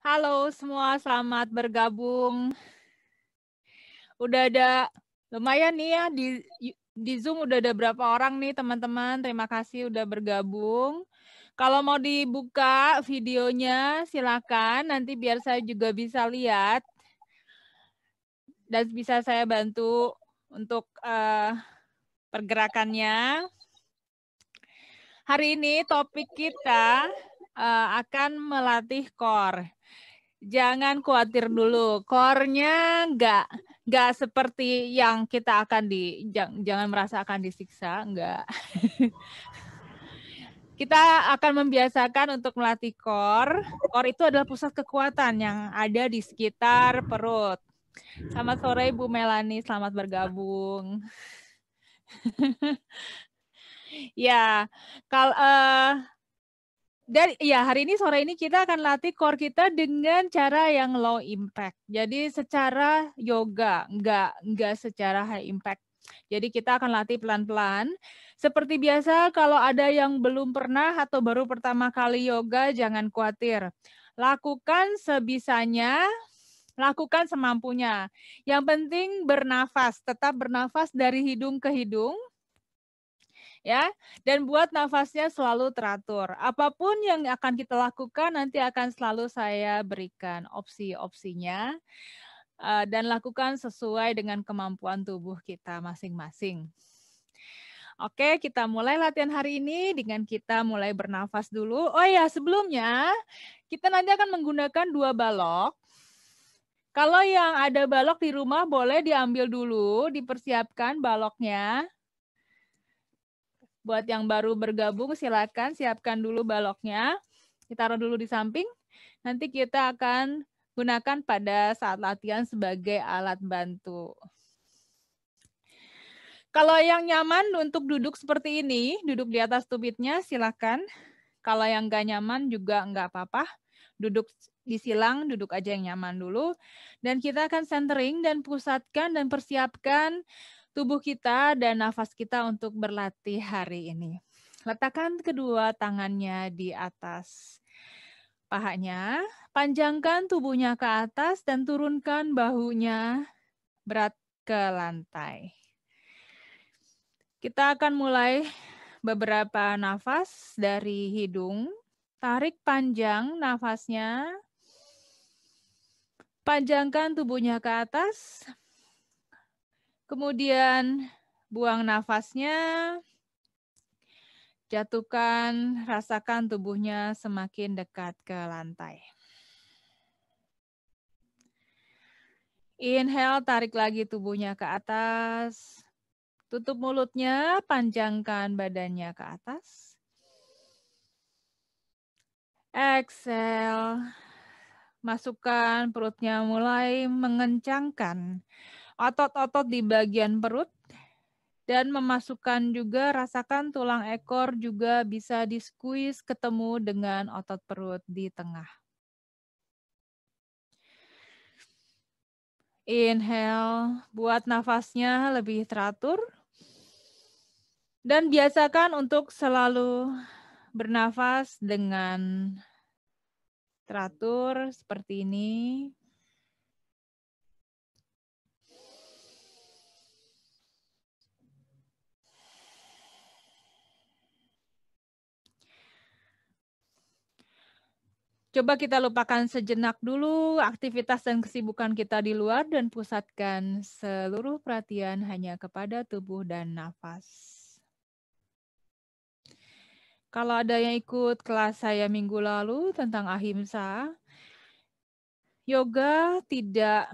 Halo semua, selamat bergabung. Udah ada lumayan nih ya di di Zoom udah ada berapa orang nih teman-teman. Terima kasih udah bergabung. Kalau mau dibuka videonya silakan nanti biar saya juga bisa lihat dan bisa saya bantu untuk uh, pergerakannya. Hari ini topik kita uh, akan melatih core jangan khawatir dulu. Core-nya nggak nggak seperti yang kita akan di jangan, jangan merasa akan disiksa, nggak. kita akan membiasakan untuk melatih core. Core itu adalah pusat kekuatan yang ada di sekitar perut. Selamat sore Bu Melani, selamat bergabung. ya, kalau uh, eh, dan ya hari ini sore ini kita akan latih core kita dengan cara yang low impact. Jadi secara yoga, enggak enggak secara high impact. Jadi kita akan latih pelan-pelan. Seperti biasa kalau ada yang belum pernah atau baru pertama kali yoga jangan khawatir. Lakukan sebisanya, lakukan semampunya. Yang penting bernafas, tetap bernafas dari hidung ke hidung ya. Dan buat nafasnya selalu teratur. Apapun yang akan kita lakukan nanti akan selalu saya berikan opsi-opsinya eh, dan lakukan sesuai dengan kemampuan tubuh kita masing-masing. Oke, kita mulai latihan hari ini dengan kita mulai bernafas dulu. Oh ya, sebelumnya kita nanti akan menggunakan dua balok. Kalau yang ada balok di rumah boleh diambil dulu, dipersiapkan baloknya. Buat yang baru bergabung, silakan siapkan dulu baloknya. Kita taruh dulu di samping. Nanti kita akan gunakan pada saat latihan sebagai alat bantu. Kalau yang nyaman untuk duduk seperti ini, duduk di atas tubitnya, silakan. Kalau yang nggak nyaman juga nggak apa-apa. Duduk di silang, duduk aja yang nyaman dulu. Dan kita akan centering dan pusatkan dan persiapkan tubuh kita dan nafas kita untuk berlatih hari ini. Letakkan kedua tangannya di atas pahanya, panjangkan tubuhnya ke atas dan turunkan bahunya berat ke lantai. Kita akan mulai beberapa nafas dari hidung. Tarik panjang nafasnya. Panjangkan tubuhnya ke atas, Kemudian buang nafasnya, jatuhkan, rasakan tubuhnya semakin dekat ke lantai. Inhale, tarik lagi tubuhnya ke atas. Tutup mulutnya, panjangkan badannya ke atas. Exhale, masukkan perutnya mulai mengencangkan otot-otot di bagian perut dan memasukkan juga rasakan tulang ekor juga bisa di ketemu dengan otot perut di tengah. Inhale, buat nafasnya lebih teratur. Dan biasakan untuk selalu bernafas dengan teratur seperti ini. Coba kita lupakan sejenak dulu aktivitas dan kesibukan kita di luar dan pusatkan seluruh perhatian hanya kepada tubuh dan nafas. Kalau ada yang ikut kelas saya minggu lalu tentang ahimsa, yoga tidak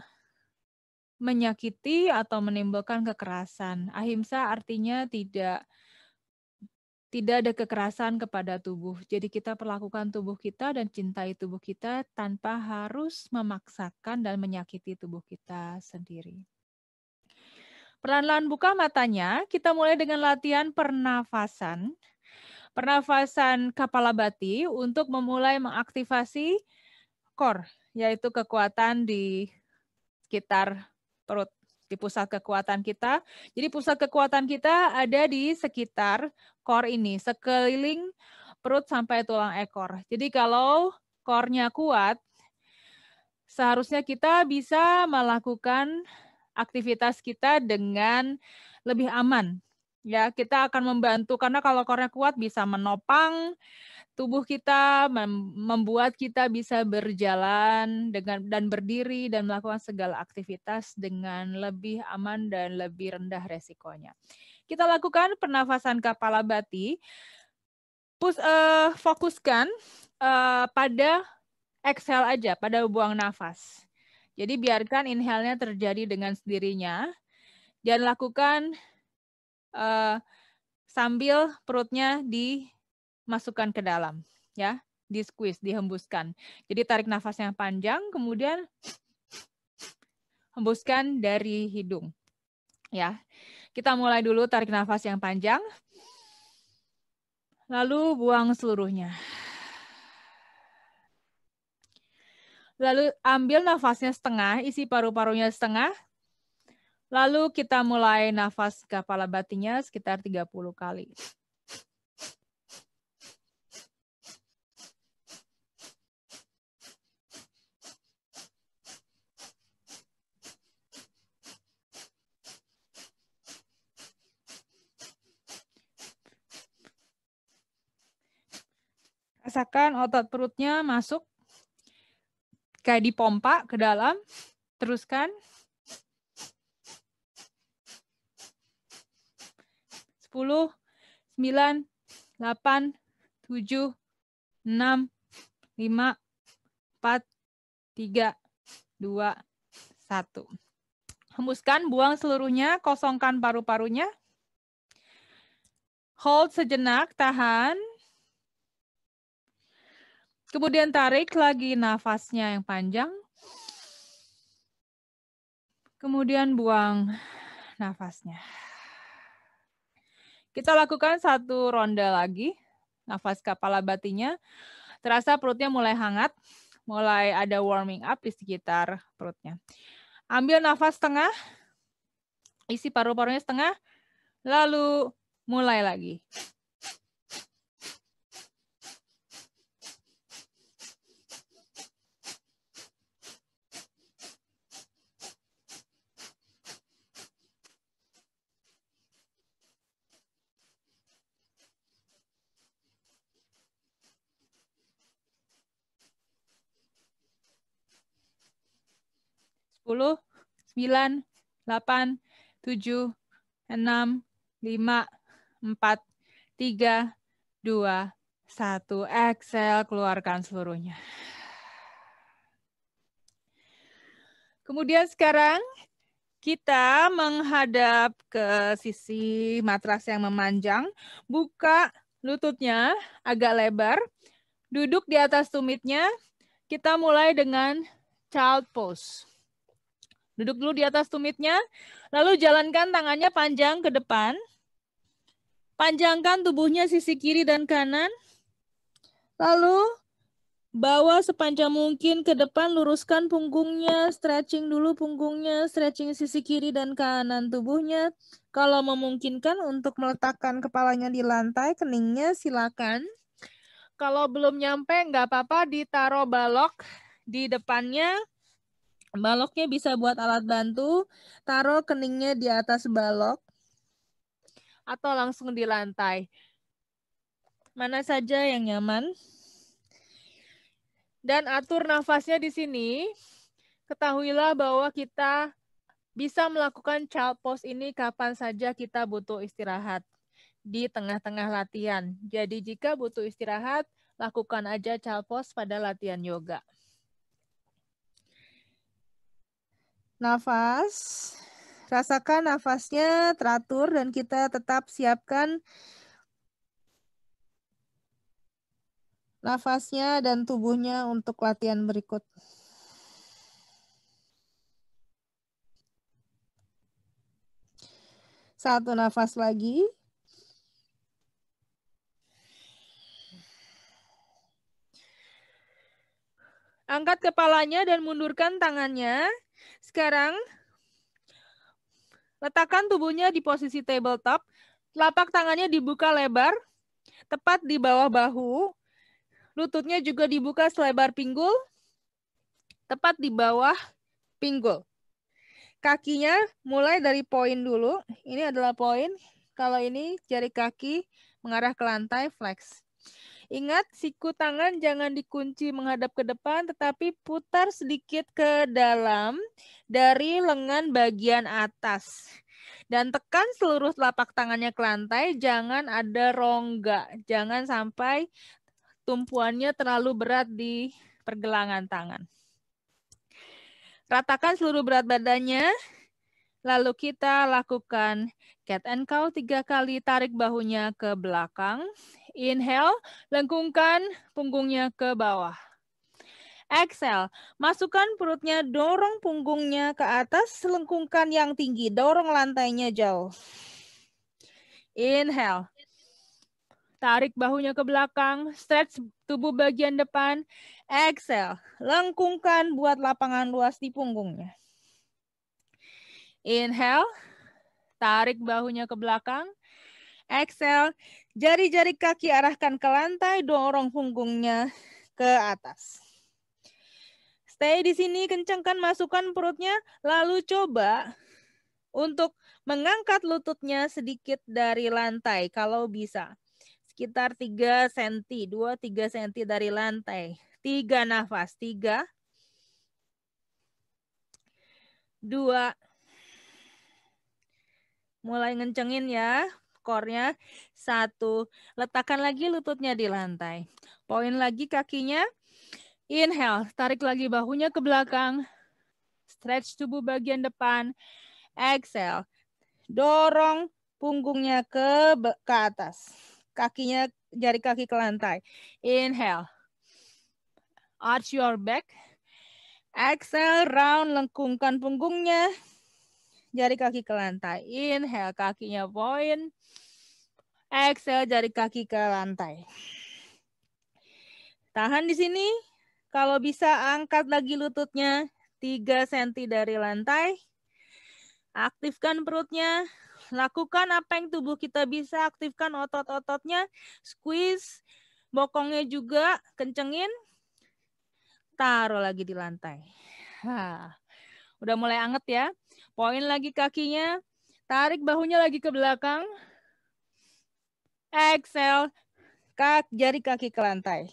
menyakiti atau menimbulkan kekerasan. Ahimsa artinya tidak tidak ada kekerasan kepada tubuh. Jadi kita perlakukan tubuh kita dan cintai tubuh kita tanpa harus memaksakan dan menyakiti tubuh kita sendiri. Perlahan-lahan buka matanya, kita mulai dengan latihan pernafasan. Pernafasan kepala bati untuk memulai mengaktifasi core, yaitu kekuatan di sekitar perut di pusat kekuatan kita. Jadi pusat kekuatan kita ada di sekitar core ini, sekeliling perut sampai tulang ekor. Jadi kalau core-nya kuat, seharusnya kita bisa melakukan aktivitas kita dengan lebih aman. Ya, kita akan membantu karena kalau core-nya kuat bisa menopang, tubuh kita, membuat kita bisa berjalan dengan dan berdiri dan melakukan segala aktivitas dengan lebih aman dan lebih rendah resikonya. Kita lakukan pernafasan kepala bati. Pus, uh, fokuskan uh, pada exhale aja, pada buang nafas. Jadi biarkan inhale-nya terjadi dengan sendirinya dan lakukan uh, sambil perutnya di masukkan ke dalam, ya, di squeeze, dihembuskan. Jadi tarik nafas yang panjang, kemudian hembuskan dari hidung. Ya. Kita mulai dulu tarik nafas yang panjang. Lalu buang seluruhnya. Lalu ambil nafasnya setengah, isi paru-parunya setengah. Lalu kita mulai nafas kepala batinya sekitar 30 kali. Rasakan otot perutnya masuk kayak dipompa ke dalam. Teruskan. 10, 9, 8, 7, 6, 5, 4, 3, 2, 1. Hembuskan, buang seluruhnya, kosongkan paru-parunya. Hold sejenak, tahan. Kemudian tarik lagi nafasnya yang panjang. Kemudian buang nafasnya. Kita lakukan satu ronde lagi. Nafas kepala batinya. Terasa perutnya mulai hangat. Mulai ada warming up di sekitar perutnya. Ambil nafas setengah, Isi paru-parunya setengah. Lalu mulai lagi. 10, 9, 8, 7, 6, 5, 4, 3, 2, 1. Exhale, keluarkan seluruhnya. Kemudian sekarang kita menghadap ke sisi matras yang memanjang. Buka lututnya agak lebar. Duduk di atas tumitnya. Kita mulai dengan child pose. Duduk dulu di atas tumitnya, lalu jalankan tangannya panjang ke depan. Panjangkan tubuhnya sisi kiri dan kanan. Lalu bawa sepanjang mungkin ke depan, luruskan punggungnya, stretching dulu punggungnya, stretching sisi kiri dan kanan tubuhnya. Kalau memungkinkan untuk meletakkan kepalanya di lantai, keningnya silakan. Kalau belum nyampe, nggak apa-apa, ditaruh balok di depannya Baloknya bisa buat alat bantu, taruh keningnya di atas balok, atau langsung di lantai. Mana saja yang nyaman. Dan atur nafasnya di sini. Ketahuilah bahwa kita bisa melakukan child pose ini kapan saja kita butuh istirahat di tengah-tengah latihan. Jadi jika butuh istirahat, lakukan aja child pose pada latihan yoga. Nafas. Rasakan nafasnya teratur dan kita tetap siapkan nafasnya dan tubuhnya untuk latihan berikut. Satu nafas lagi. Angkat kepalanya dan mundurkan tangannya. Sekarang, letakkan tubuhnya di posisi tabletop, lapak tangannya dibuka lebar, tepat di bawah bahu, lututnya juga dibuka selebar pinggul, tepat di bawah pinggul. Kakinya mulai dari poin dulu, ini adalah poin, kalau ini jari kaki mengarah ke lantai, flex. Ingat, siku tangan jangan dikunci menghadap ke depan, tetapi putar sedikit ke dalam dari lengan bagian atas. Dan tekan seluruh telapak tangannya ke lantai, jangan ada rongga. Jangan sampai tumpuannya terlalu berat di pergelangan tangan. Ratakan seluruh berat badannya, lalu kita lakukan cat and cow tiga kali, tarik bahunya ke belakang, Inhale, lengkungkan punggungnya ke bawah. Exhale, masukkan perutnya, dorong punggungnya ke atas, lengkungkan yang tinggi, dorong lantainya jauh. Inhale. Tarik bahunya ke belakang, stretch tubuh bagian depan. Exhale, lengkungkan buat lapangan luas di punggungnya. Inhale, tarik bahunya ke belakang, Exhale, jari-jari kaki arahkan ke lantai, dorong punggungnya ke atas. Stay di sini, kencangkan masukkan perutnya, lalu coba untuk mengangkat lututnya sedikit dari lantai kalau bisa. Sekitar 3 cm, 2-3 cm dari lantai. 3 nafas, 3, 2, mulai ngencengin ya ekornya satu. Letakkan lagi lututnya di lantai. Poin lagi kakinya. Inhale, tarik lagi bahunya ke belakang. Stretch tubuh bagian depan. Exhale, dorong punggungnya ke ke atas. Kakinya jari kaki ke lantai. Inhale. Arch your back. Exhale, round lengkungkan punggungnya jari kaki ke lantai. Inhale, kakinya point. Exhale, jari kaki ke lantai. Tahan di sini. Kalau bisa angkat lagi lututnya 3 cm dari lantai. Aktifkan perutnya. Lakukan apa yang tubuh kita bisa. Aktifkan otot-ototnya. Squeeze. Bokongnya juga kencengin. Taruh lagi di lantai. Hah. Udah mulai anget ya. Poin lagi kakinya. Tarik bahunya lagi ke belakang. Exhale. Kak, jari kaki ke lantai.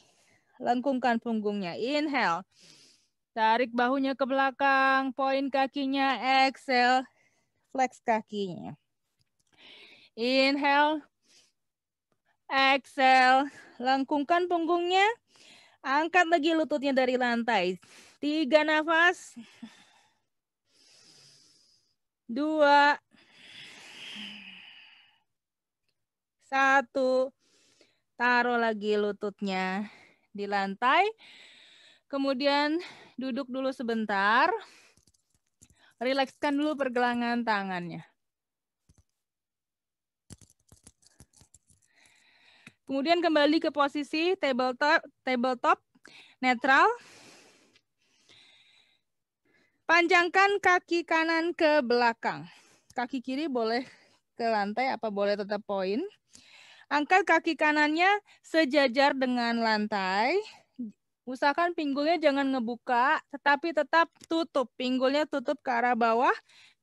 Lengkungkan punggungnya. Inhale. Tarik bahunya ke belakang. Poin kakinya. Exhale. Flex kakinya. Inhale. Exhale. Lengkungkan punggungnya. Angkat lagi lututnya dari lantai. Tiga nafas dua, satu. Taruh lagi lututnya di lantai. Kemudian duduk dulu sebentar. Rilekskan dulu pergelangan tangannya. Kemudian kembali ke posisi tabletop, tabletop netral. Panjangkan kaki kanan ke belakang. Kaki kiri boleh ke lantai apa boleh tetap poin. Angkat kaki kanannya sejajar dengan lantai. Usahakan pinggulnya jangan ngebuka, tetapi tetap tutup. Pinggulnya tutup ke arah bawah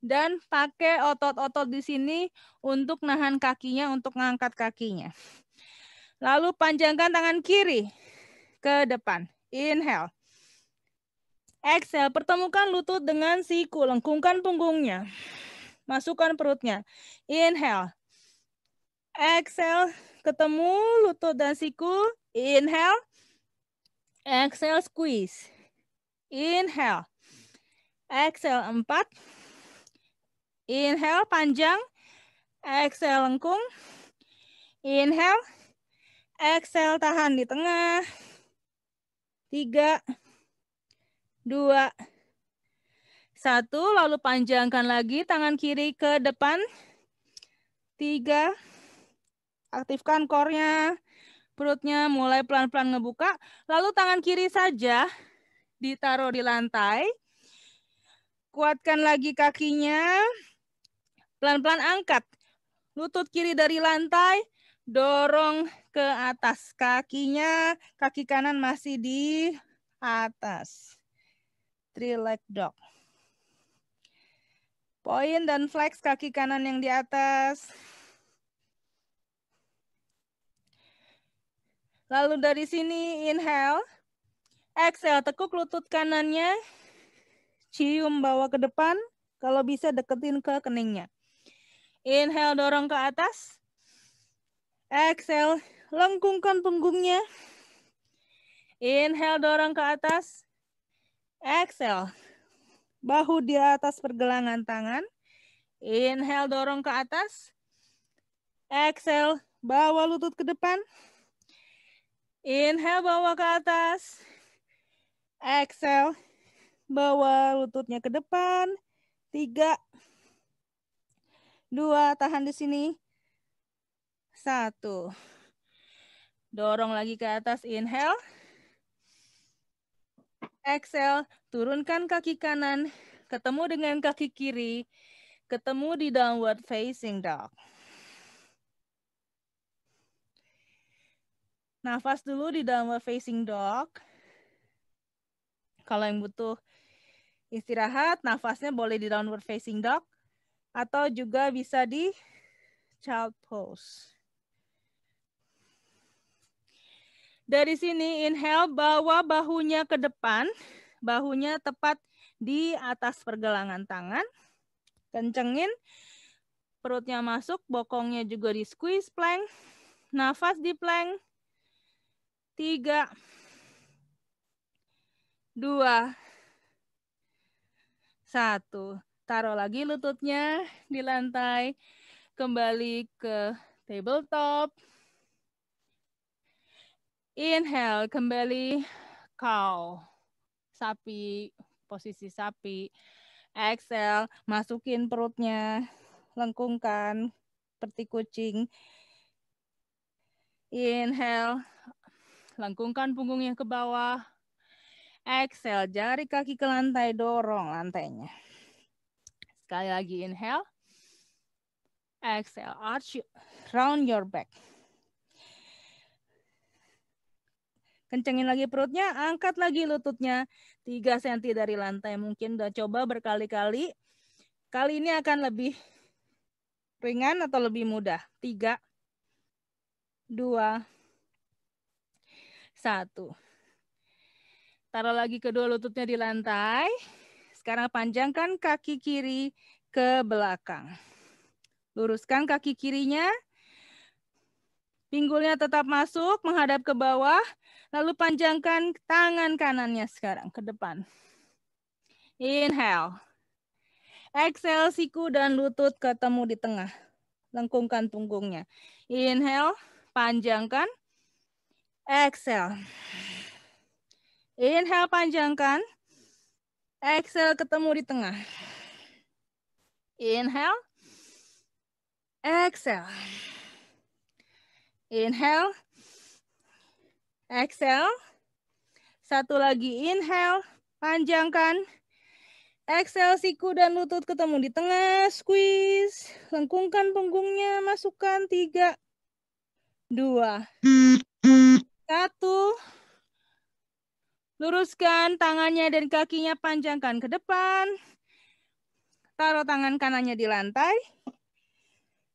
dan pakai otot-otot di sini untuk nahan kakinya, untuk mengangkat kakinya. Lalu panjangkan tangan kiri ke depan. Inhale. Exhale, pertemukan lutut dengan siku, lengkungkan punggungnya. Masukkan perutnya. Inhale. Exhale, ketemu lutut dan siku. Inhale. Exhale, squeeze. Inhale. Exhale, empat. Inhale, panjang. Exhale, lengkung. Inhale. Exhale, tahan di tengah. Tiga dua, satu. Lalu panjangkan lagi tangan kiri ke depan. Tiga, aktifkan core perutnya mulai pelan-pelan ngebuka. Lalu tangan kiri saja ditaruh di lantai. Kuatkan lagi kakinya. Pelan-pelan angkat. Lutut kiri dari lantai, dorong ke atas kakinya, kaki kanan masih di atas three-leg dog. Poin dan flex kaki kanan yang di atas. Lalu dari sini inhale. Exhale, tekuk lutut kanannya. Cium bawah ke depan. Kalau bisa deketin ke keningnya. Inhale, dorong ke atas. Exhale, lengkungkan punggungnya. Inhale, dorong ke atas. Exhale. Bahu di atas pergelangan tangan. Inhale, dorong ke atas. Exhale, bawa lutut ke depan. Inhale, bawa ke atas. Exhale, bawa lututnya ke depan. Tiga. Dua, tahan di sini. Satu. Dorong lagi ke atas, inhale. Excel turunkan kaki kanan, ketemu dengan kaki kiri, ketemu di downward facing dog. Nafas dulu di downward facing dog. Kalau yang butuh istirahat, nafasnya boleh di downward facing dog atau juga bisa di child pose. Dari sini inhale, bawa bahunya ke depan, bahunya tepat di atas pergelangan tangan. Kencengin, perutnya masuk, bokongnya juga di squeeze plank. Nafas di plank. Tiga. Dua. Satu. Taruh lagi lututnya di lantai. Kembali ke tabletop. Inhale, kembali cow. Sapi, posisi sapi. Exhale, masukin perutnya, lengkungkan seperti kucing. Inhale, lengkungkan punggungnya ke bawah. Exhale, jari kaki ke lantai, dorong lantainya. Sekali lagi inhale. Exhale, arch, round your back. Kencengin lagi perutnya, angkat lagi lututnya 3 cm dari lantai. Mungkin udah coba berkali-kali. Kali ini akan lebih ringan atau lebih mudah. 3, 2, 1. Taruh lagi kedua lututnya di lantai. Sekarang panjangkan kaki kiri ke belakang. Luruskan kaki kirinya. Pinggulnya tetap masuk, menghadap ke bawah. Lalu panjangkan tangan kanannya sekarang ke depan. Inhale. Exhale, siku dan lutut ketemu di tengah. Lengkungkan punggungnya. Inhale, panjangkan. Exhale. Inhale, panjangkan. Exhale, ketemu di tengah. Inhale. Exhale. Inhale, exhale. Satu lagi inhale, panjangkan. Exhale, siku dan lutut ketemu di tengah, squeeze. Lengkungkan punggungnya, masukkan tiga, dua, satu. Luruskan tangannya dan kakinya panjangkan ke depan. Taruh tangan kanannya di lantai.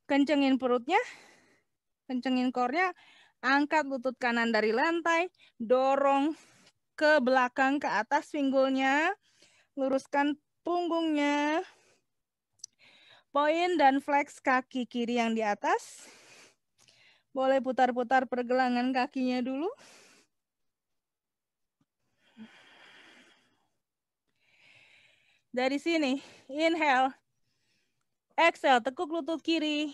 Kencengin perutnya. Kencengin kornya. Angkat lutut kanan dari lantai, dorong ke belakang ke atas pinggulnya, luruskan punggungnya, poin dan flex kaki kiri yang di atas. Boleh putar-putar pergelangan kakinya dulu. Dari sini, inhale, exhale, tekuk lutut kiri,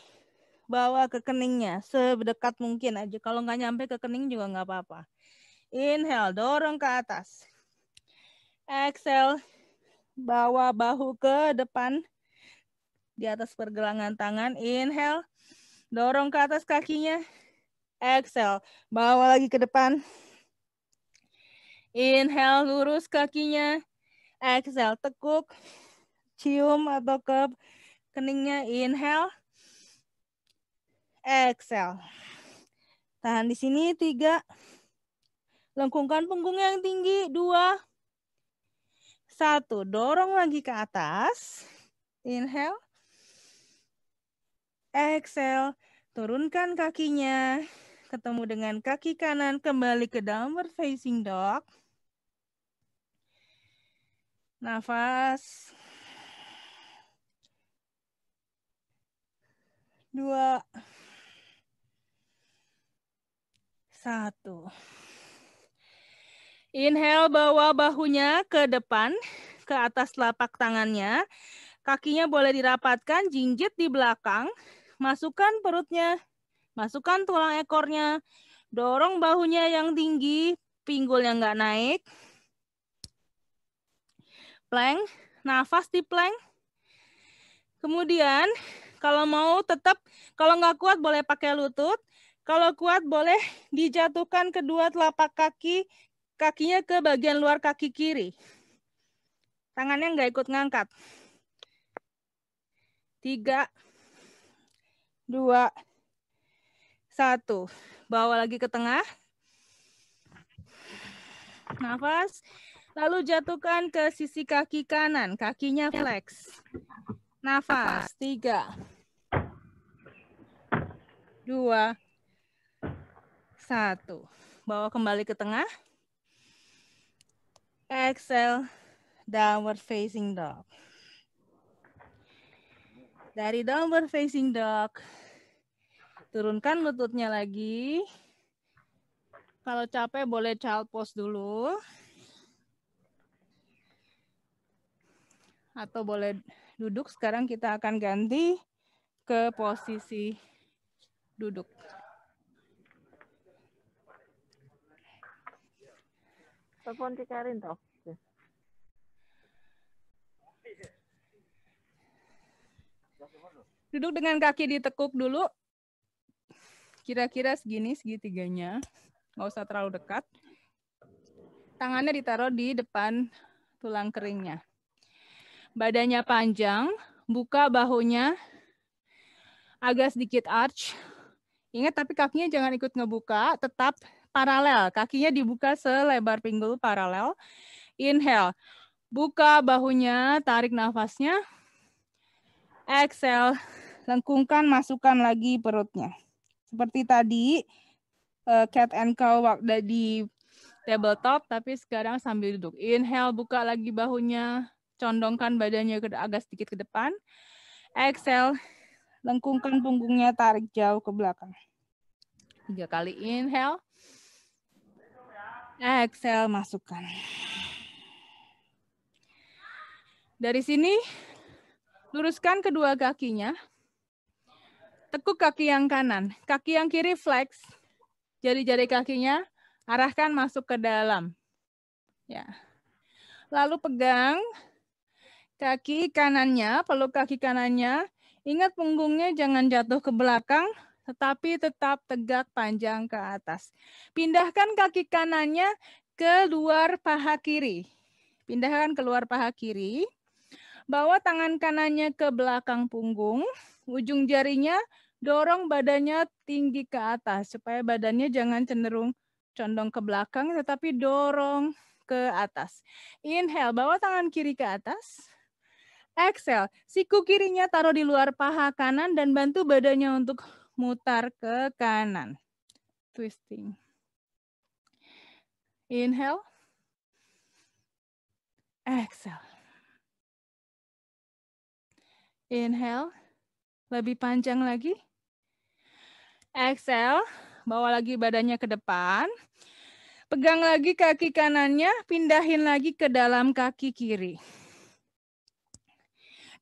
bawa ke keningnya sedekat mungkin aja. Kalau nggak nyampe ke kening juga nggak apa-apa. Inhale, dorong ke atas. Exhale, bawa bahu ke depan di atas pergelangan tangan. Inhale, dorong ke atas kakinya. Exhale, bawa lagi ke depan. Inhale, lurus kakinya. Exhale, tekuk, cium atau ke keningnya. Inhale, Exhale. Tahan di sini. Tiga. Lengkungkan punggung yang tinggi. Dua. Satu. Dorong lagi ke atas. Inhale. Exhale. Turunkan kakinya. Ketemu dengan kaki kanan. Kembali ke downward facing dog. Nafas. Dua. Dua. Satu. Inhale, bawa bahunya ke depan, ke atas lapak tangannya. Kakinya boleh dirapatkan, jinjit di belakang. Masukkan perutnya, masukkan tulang ekornya. Dorong bahunya yang tinggi, pinggul yang nggak naik. Plank, nafas di plank. Kemudian kalau mau tetap, kalau nggak kuat boleh pakai lutut. Kalau kuat boleh dijatuhkan kedua telapak kaki, kakinya ke bagian luar kaki kiri. Tangannya nggak ikut ngangkat. Tiga, dua, satu. Bawa lagi ke tengah. Nafas. Lalu jatuhkan ke sisi kaki kanan. Kakinya flex. Nafas. Tiga. Dua. Satu. Bawa kembali ke tengah. Exhale. Downward facing dog. Dari downward facing dog. Turunkan lututnya lagi. Kalau capek boleh child pose dulu. Atau boleh duduk. Sekarang kita akan ganti ke posisi duduk. Telepon si Karin toh. Duduk dengan kaki ditekuk dulu. Kira-kira segini segitiganya. Nggak usah terlalu dekat. Tangannya ditaruh di depan tulang keringnya. Badannya panjang, buka bahunya agak sedikit arch. Ingat tapi kakinya jangan ikut ngebuka, tetap paralel, kakinya dibuka selebar pinggul paralel. Inhale, buka bahunya, tarik nafasnya. Exhale, lengkungkan, masukkan lagi perutnya. Seperti tadi, uh, cat and cow walk di tabletop, tapi sekarang sambil duduk. Inhale, buka lagi bahunya, condongkan badannya ke agak sedikit ke depan. Exhale, lengkungkan punggungnya, tarik jauh ke belakang. Tiga kali inhale, Excel masukkan. Dari sini, luruskan kedua kakinya. Tekuk kaki yang kanan. Kaki yang kiri flex. Jari-jari kakinya arahkan masuk ke dalam. Ya. Lalu pegang kaki kanannya, peluk kaki kanannya. Ingat punggungnya jangan jatuh ke belakang, tetapi tetap tegak panjang ke atas. Pindahkan kaki kanannya ke luar paha kiri. Pindahkan ke luar paha kiri. Bawa tangan kanannya ke belakang punggung. Ujung jarinya dorong badannya tinggi ke atas supaya badannya jangan cenderung condong ke belakang tetapi dorong ke atas. Inhale, bawa tangan kiri ke atas. Exhale, siku kirinya taruh di luar paha kanan dan bantu badannya untuk mutar ke kanan. Twisting. Inhale. Exhale. Inhale. Lebih panjang lagi. Exhale. Bawa lagi badannya ke depan. Pegang lagi kaki kanannya. Pindahin lagi ke dalam kaki kiri.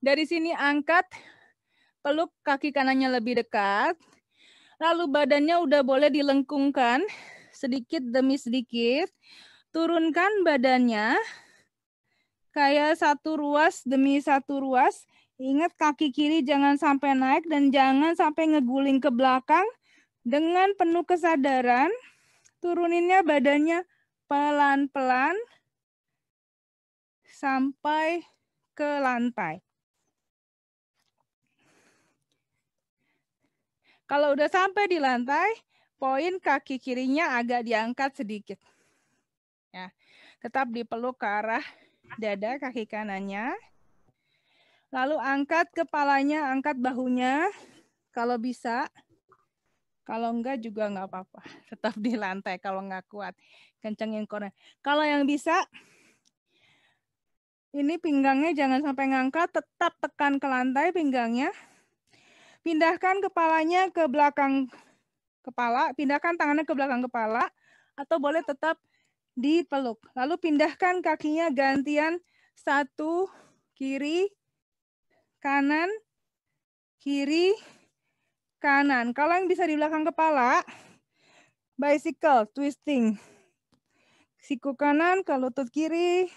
Dari sini angkat peluk kaki kanannya lebih dekat. Lalu badannya udah boleh dilengkungkan sedikit demi sedikit. Turunkan badannya kayak satu ruas demi satu ruas. Ingat kaki kiri jangan sampai naik dan jangan sampai ngeguling ke belakang dengan penuh kesadaran. Turuninnya badannya pelan-pelan sampai ke lantai. Kalau udah sampai di lantai, poin kaki kirinya agak diangkat sedikit. Ya. Tetap dipeluk ke arah dada kaki kanannya. Lalu angkat kepalanya, angkat bahunya. Kalau bisa, kalau enggak juga enggak apa-apa. Tetap di lantai kalau enggak kuat. Kencengin kornya. Kalau yang bisa, ini pinggangnya jangan sampai ngangkat. Tetap tekan ke lantai pinggangnya. Pindahkan kepalanya ke belakang kepala, pindahkan tangannya ke belakang kepala, atau boleh tetap di peluk. Lalu pindahkan kakinya gantian satu kiri kanan kiri kanan. Kalau yang bisa di belakang kepala, bicycle twisting. Siku kanan ke lutut kiri,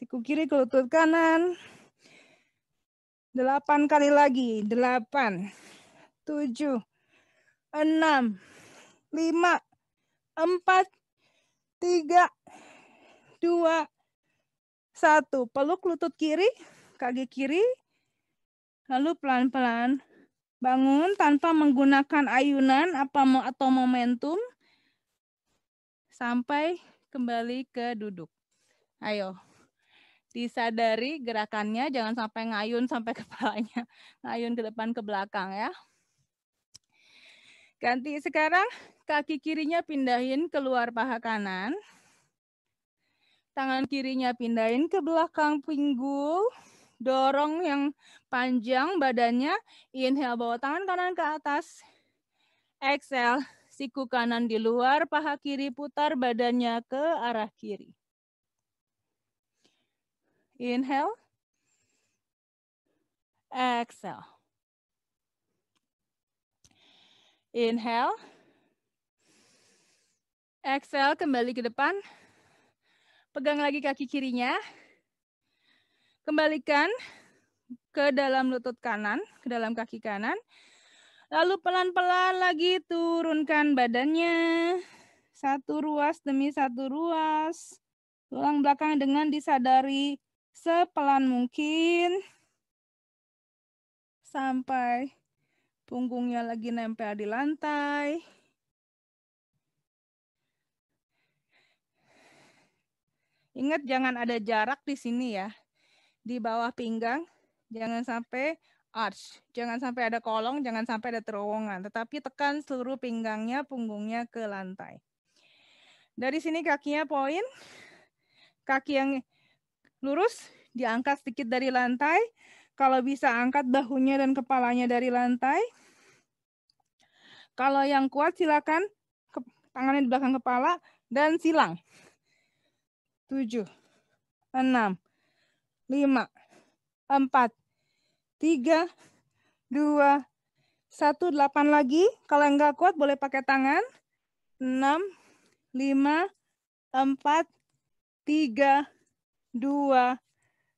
siku kiri ke lutut kanan, 8 kali lagi. 8, 7, 6, 5, 4, 3, 2, 1. Peluk lutut kiri, kaki kiri. Lalu pelan-pelan bangun tanpa menggunakan ayunan atau momentum sampai kembali ke duduk. Ayo disadari gerakannya, jangan sampai ngayun sampai kepalanya, ngayun ke depan ke belakang ya. Ganti sekarang kaki kirinya pindahin keluar paha kanan. Tangan kirinya pindahin ke belakang pinggul. Dorong yang panjang badannya. Inhale bawa tangan kanan ke atas. Exhale, siku kanan di luar, paha kiri putar badannya ke arah kiri. Inhale. Exhale. Inhale. Exhale, kembali ke depan. Pegang lagi kaki kirinya. Kembalikan ke dalam lutut kanan, ke dalam kaki kanan. Lalu pelan-pelan lagi turunkan badannya. Satu ruas demi satu ruas. Tulang belakang dengan disadari sepelan mungkin sampai punggungnya lagi nempel di lantai. Ingat jangan ada jarak di sini ya. Di bawah pinggang jangan sampai arch, jangan sampai ada kolong, jangan sampai ada terowongan, tetapi tekan seluruh pinggangnya, punggungnya ke lantai. Dari sini kakinya poin. Kaki yang lurus, diangkat sedikit dari lantai. Kalau bisa angkat bahunya dan kepalanya dari lantai. Kalau yang kuat silakan tangannya di belakang kepala dan silang. 7 6 5 4 3 2 1 8 lagi. Kalau enggak kuat boleh pakai tangan. 6 5 4 3 dua,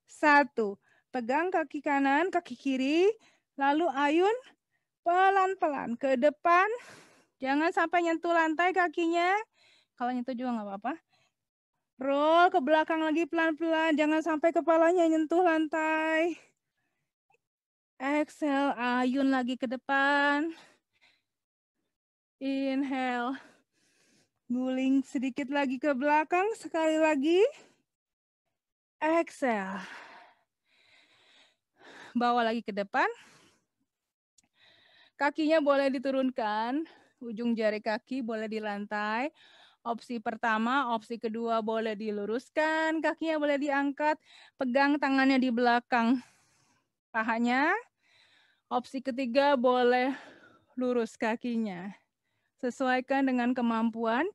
satu. Pegang kaki kanan, kaki kiri, lalu ayun pelan-pelan ke depan. Jangan sampai nyentuh lantai kakinya. Kalau nyentuh juga nggak apa-apa. Roll ke belakang lagi pelan-pelan. Jangan sampai kepalanya nyentuh lantai. Exhale, ayun lagi ke depan. Inhale. Guling sedikit lagi ke belakang. Sekali lagi exhale. Bawa lagi ke depan. Kakinya boleh diturunkan, ujung jari kaki boleh di lantai. Opsi pertama, opsi kedua boleh diluruskan, kakinya boleh diangkat, pegang tangannya di belakang pahanya. Opsi ketiga boleh lurus kakinya. Sesuaikan dengan kemampuan.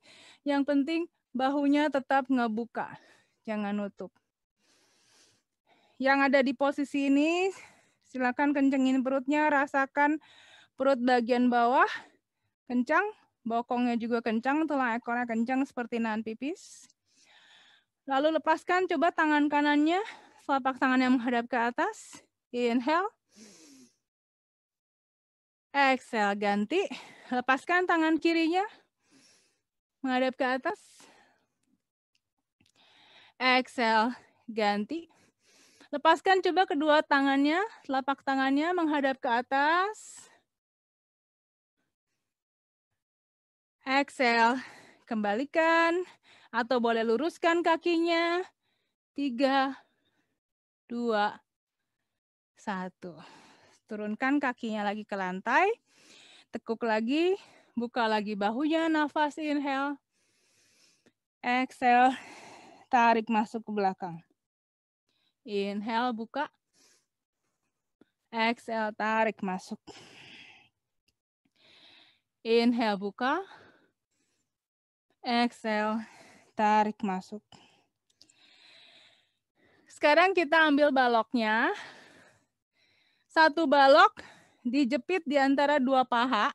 Yang penting bahunya tetap ngebuka, jangan nutup yang ada di posisi ini, silakan kencengin perutnya, rasakan perut bagian bawah, kencang, bokongnya juga kencang, tulang ekornya kencang seperti nahan pipis. Lalu lepaskan, coba tangan kanannya, telapak tangan yang menghadap ke atas, inhale, exhale, ganti, lepaskan tangan kirinya, menghadap ke atas, exhale, ganti, Lepaskan coba kedua tangannya, telapak tangannya menghadap ke atas. Exhale, kembalikan atau boleh luruskan kakinya. Tiga, dua, satu. Turunkan kakinya lagi ke lantai. Tekuk lagi, buka lagi bahunya, nafas inhale. Exhale, tarik masuk ke belakang. Inhale, buka. Exhale, tarik masuk. Inhale, buka. Exhale, tarik masuk. Sekarang kita ambil baloknya. Satu balok dijepit di antara dua paha.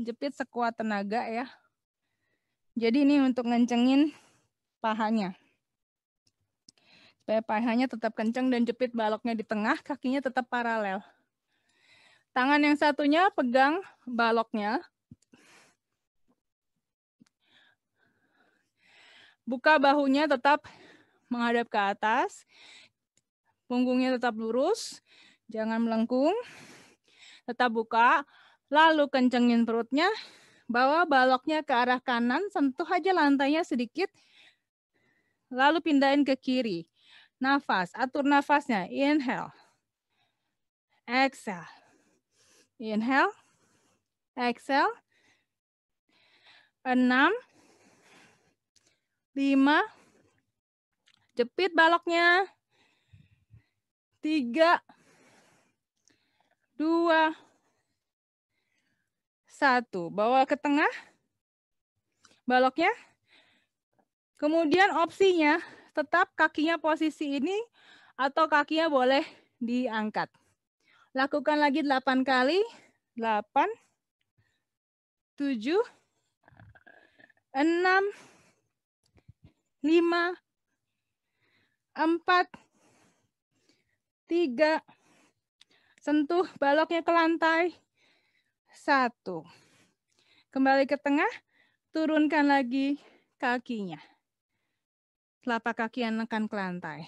Jepit sekuat tenaga ya. Jadi ini untuk ngencengin pahanya supaya pahanya tetap kencang dan jepit baloknya di tengah, kakinya tetap paralel. Tangan yang satunya pegang baloknya. Buka bahunya tetap menghadap ke atas. Punggungnya tetap lurus, jangan melengkung. Tetap buka, lalu kencengin perutnya, bawa baloknya ke arah kanan, sentuh aja lantainya sedikit, lalu pindahin ke kiri. Nafas, atur nafasnya. Inhale. Exhale. Inhale. Exhale. Enam. Lima. Jepit baloknya. Tiga. Dua. Satu. Bawa ke tengah. Baloknya. Kemudian opsinya tetap kakinya posisi ini atau kakinya boleh diangkat. Lakukan lagi 8 kali. 8, 7, 6, 5, 4, 3, sentuh baloknya ke lantai, 1. Kembali ke tengah, turunkan lagi kakinya telapak kaki yang nekan ke lantai.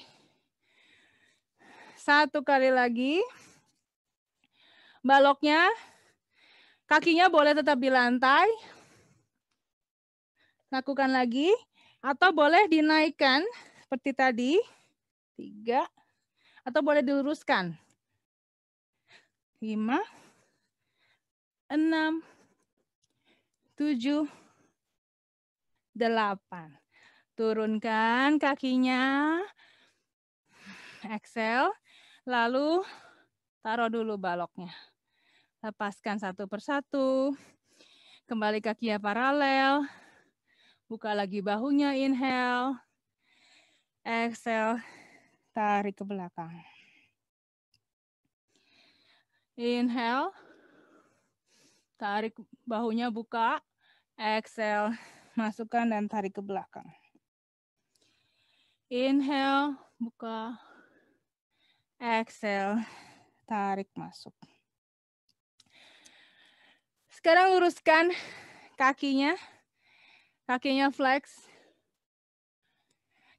Satu kali lagi. Baloknya, kakinya boleh tetap di lantai. Lakukan lagi. Atau boleh dinaikkan seperti tadi. Tiga. Atau boleh diluruskan. Lima. Enam. Tujuh. Delapan. Turunkan kakinya. Excel, Lalu taruh dulu baloknya. Lepaskan satu persatu. Kembali kakinya paralel. Buka lagi bahunya, inhale. Exhale, tarik ke belakang. Inhale, tarik bahunya buka. Exhale, masukkan dan tarik ke belakang. Inhale, buka. Exhale, tarik masuk. Sekarang luruskan kakinya. Kakinya flex.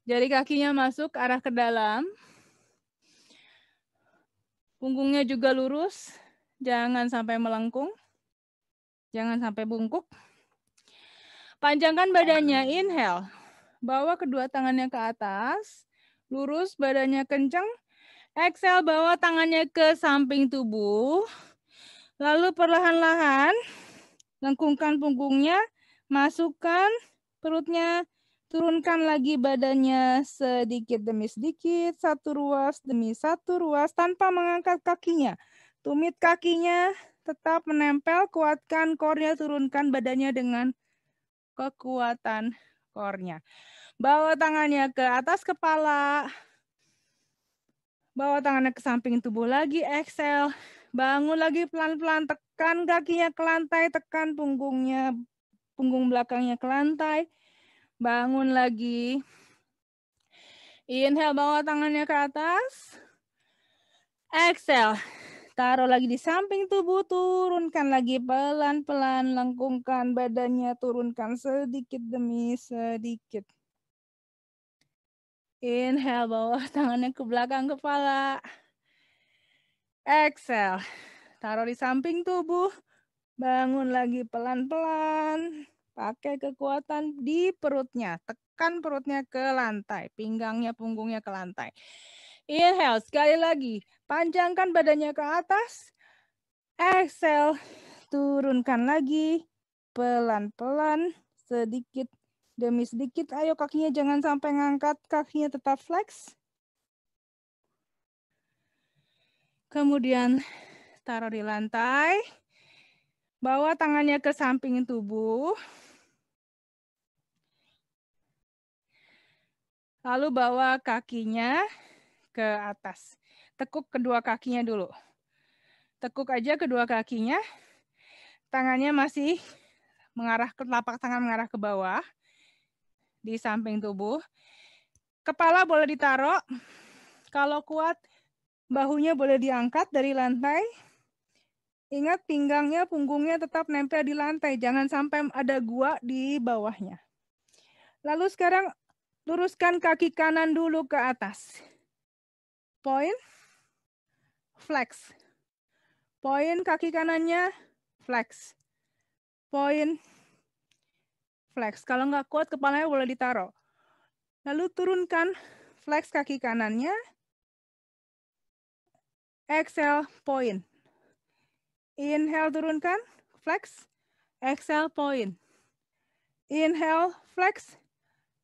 Jari kakinya masuk arah ke dalam. Punggungnya juga lurus. Jangan sampai melengkung. Jangan sampai bungkuk. Panjangkan badannya. Inhale bawa kedua tangannya ke atas, lurus badannya kencang, exhale bawa tangannya ke samping tubuh, lalu perlahan-lahan lengkungkan punggungnya, masukkan perutnya, turunkan lagi badannya sedikit demi sedikit, satu ruas demi satu ruas tanpa mengangkat kakinya. Tumit kakinya tetap menempel, kuatkan kornya, turunkan badannya dengan kekuatan ekornya. Bawa tangannya ke atas kepala. Bawa tangannya ke samping tubuh lagi, exhale. Bangun lagi pelan-pelan, tekan kakinya ke lantai, tekan punggungnya, punggung belakangnya ke lantai. Bangun lagi. Inhale, bawa tangannya ke atas. Exhale, Taruh lagi di samping tubuh, turunkan lagi pelan-pelan, lengkungkan badannya, turunkan sedikit demi sedikit. Inhale, bawa tangannya ke belakang kepala. Exhale, taruh di samping tubuh, bangun lagi pelan-pelan. Pakai kekuatan di perutnya, tekan perutnya ke lantai, pinggangnya, punggungnya ke lantai. Inhale, sekali lagi. Panjangkan badannya ke atas. Exhale. Turunkan lagi. Pelan-pelan. Sedikit demi sedikit. Ayo kakinya jangan sampai ngangkat. Kakinya tetap flex. Kemudian taruh di lantai. Bawa tangannya ke samping tubuh. Lalu bawa kakinya ke atas tekuk kedua kakinya dulu. Tekuk aja kedua kakinya. Tangannya masih mengarah ke telapak tangan mengarah ke bawah di samping tubuh. Kepala boleh ditaruh. Kalau kuat, bahunya boleh diangkat dari lantai. Ingat pinggangnya, punggungnya tetap nempel di lantai. Jangan sampai ada gua di bawahnya. Lalu sekarang luruskan kaki kanan dulu ke atas. Point flex. Poin kaki kanannya flex. Poin flex. Kalau nggak kuat, kepalanya boleh ditaruh. Lalu turunkan flex kaki kanannya. Exhale, point. Inhale, turunkan, flex. Exhale, point. Inhale, flex.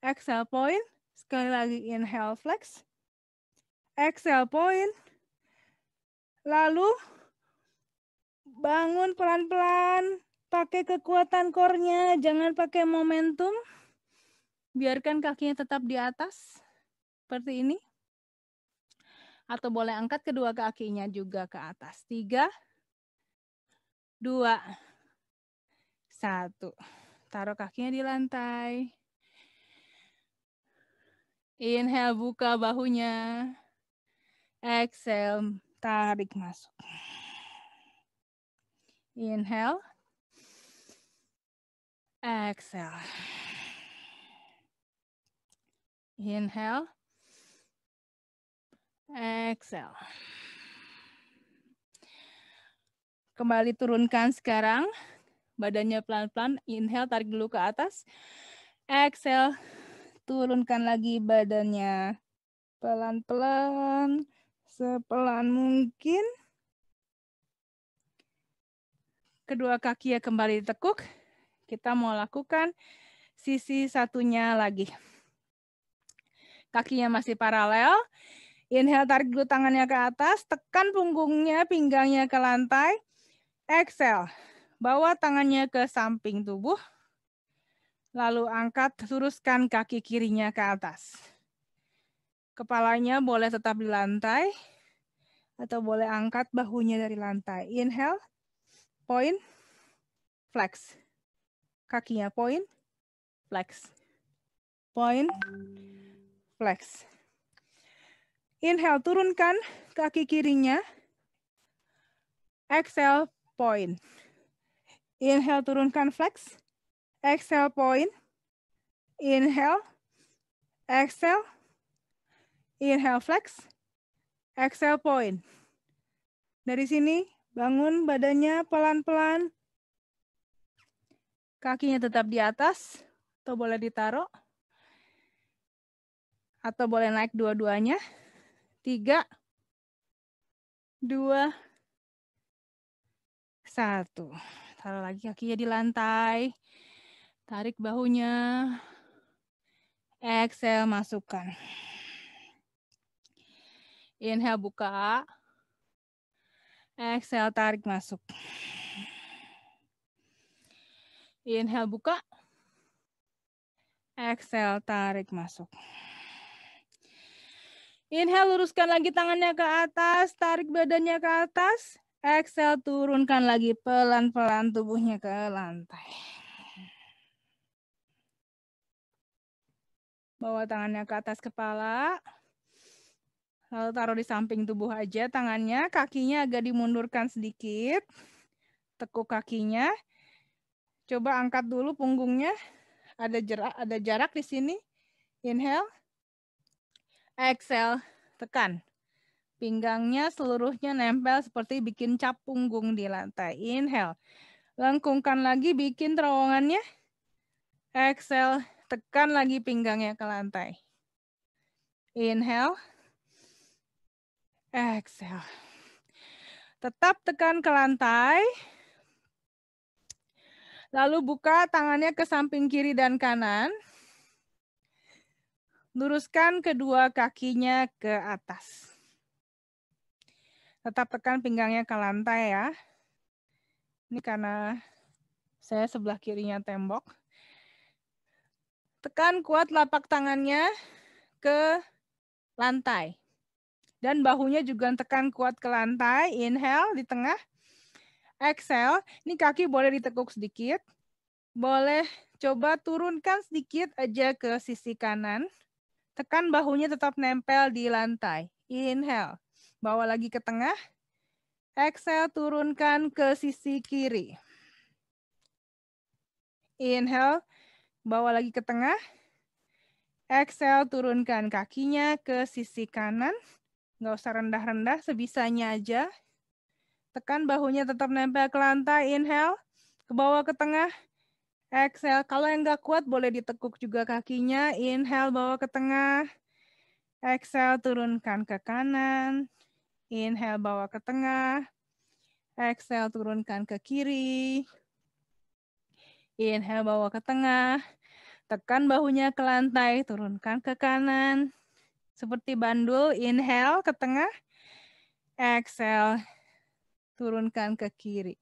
Exhale, point. Sekali lagi, inhale, flex. Exhale, point. Lalu bangun pelan-pelan, pakai kekuatan core jangan pakai momentum. Biarkan kakinya tetap di atas seperti ini. Atau boleh angkat kedua kakinya juga ke atas. Tiga, dua, satu. Taruh kakinya di lantai. Inhale, buka bahunya. Exhale, tarik masuk. Inhale. Exhale. Inhale. Exhale. Kembali turunkan sekarang. Badannya pelan-pelan. Inhale, tarik dulu ke atas. Exhale, turunkan lagi badannya. Pelan-pelan sepelan mungkin. Kedua kaki ya kembali ditekuk. Kita mau lakukan sisi satunya lagi. Kakinya masih paralel. Inhale, tarik dulu tangannya ke atas, tekan punggungnya, pinggangnya ke lantai. Exhale, bawa tangannya ke samping tubuh. Lalu angkat, luruskan kaki kirinya ke atas. Kepalanya boleh tetap di lantai atau boleh angkat bahunya dari lantai. Inhale, point, flex. Kakinya point, flex. Point, flex. Inhale, turunkan kaki kirinya. Exhale, point. Inhale, turunkan flex. Exhale, point. Inhale, exhale, Inhale flex, exhale point. Dari sini bangun badannya pelan-pelan. Kakinya tetap di atas atau boleh ditaruh. Atau boleh naik dua-duanya. Tiga, dua, satu. Taruh lagi kakinya di lantai. Tarik bahunya. Exhale, masukkan. Inhale buka. Exhale tarik masuk. Inhale buka. Exhale tarik masuk. Inhale luruskan lagi tangannya ke atas, tarik badannya ke atas. Exhale turunkan lagi pelan-pelan tubuhnya ke lantai. Bawa tangannya ke atas kepala. Lalu taruh di samping tubuh aja tangannya, kakinya agak dimundurkan sedikit. Tekuk kakinya. Coba angkat dulu punggungnya. Ada jarak, ada jarak di sini. Inhale. Exhale, tekan. Pinggangnya seluruhnya nempel seperti bikin cap punggung di lantai. Inhale. Lengkungkan lagi bikin terowongannya. Exhale, tekan lagi pinggangnya ke lantai. Inhale. Exhale. Tetap tekan ke lantai. Lalu buka tangannya ke samping kiri dan kanan. Luruskan kedua kakinya ke atas. Tetap tekan pinggangnya ke lantai ya. Ini karena saya sebelah kirinya tembok. Tekan kuat lapak tangannya ke lantai. Dan bahunya juga tekan kuat ke lantai. Inhale di tengah. Exhale. Ini kaki boleh ditekuk sedikit. Boleh coba turunkan sedikit aja ke sisi kanan. Tekan bahunya tetap nempel di lantai. Inhale. Bawa lagi ke tengah. Exhale, turunkan ke sisi kiri. Inhale, bawa lagi ke tengah. Exhale, turunkan kakinya ke sisi kanan nggak usah rendah-rendah, sebisanya aja. Tekan bahunya tetap nempel ke lantai, inhale, ke bawah ke tengah, exhale. Kalau yang nggak kuat boleh ditekuk juga kakinya, inhale bawa ke tengah, exhale turunkan ke kanan, inhale bawa ke tengah, exhale turunkan ke kiri, inhale bawa ke tengah, tekan bahunya ke lantai, turunkan ke kanan, seperti bandul, inhale ke tengah, exhale, turunkan ke kiri.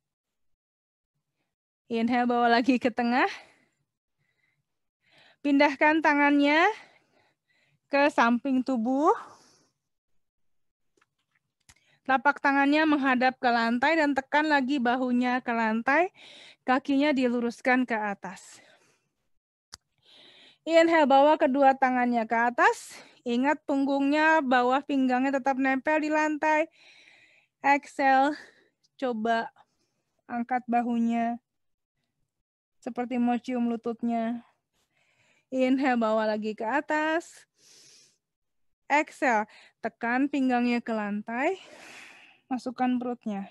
Inhale, bawa lagi ke tengah. Pindahkan tangannya ke samping tubuh. telapak tangannya menghadap ke lantai dan tekan lagi bahunya ke lantai. Kakinya diluruskan ke atas. Inhale, bawa kedua tangannya ke atas. Ingat punggungnya, bawah pinggangnya tetap nempel di lantai. Exhale, coba angkat bahunya. Seperti mau cium lututnya. Inhale, bawa lagi ke atas. Exhale, tekan pinggangnya ke lantai. Masukkan perutnya.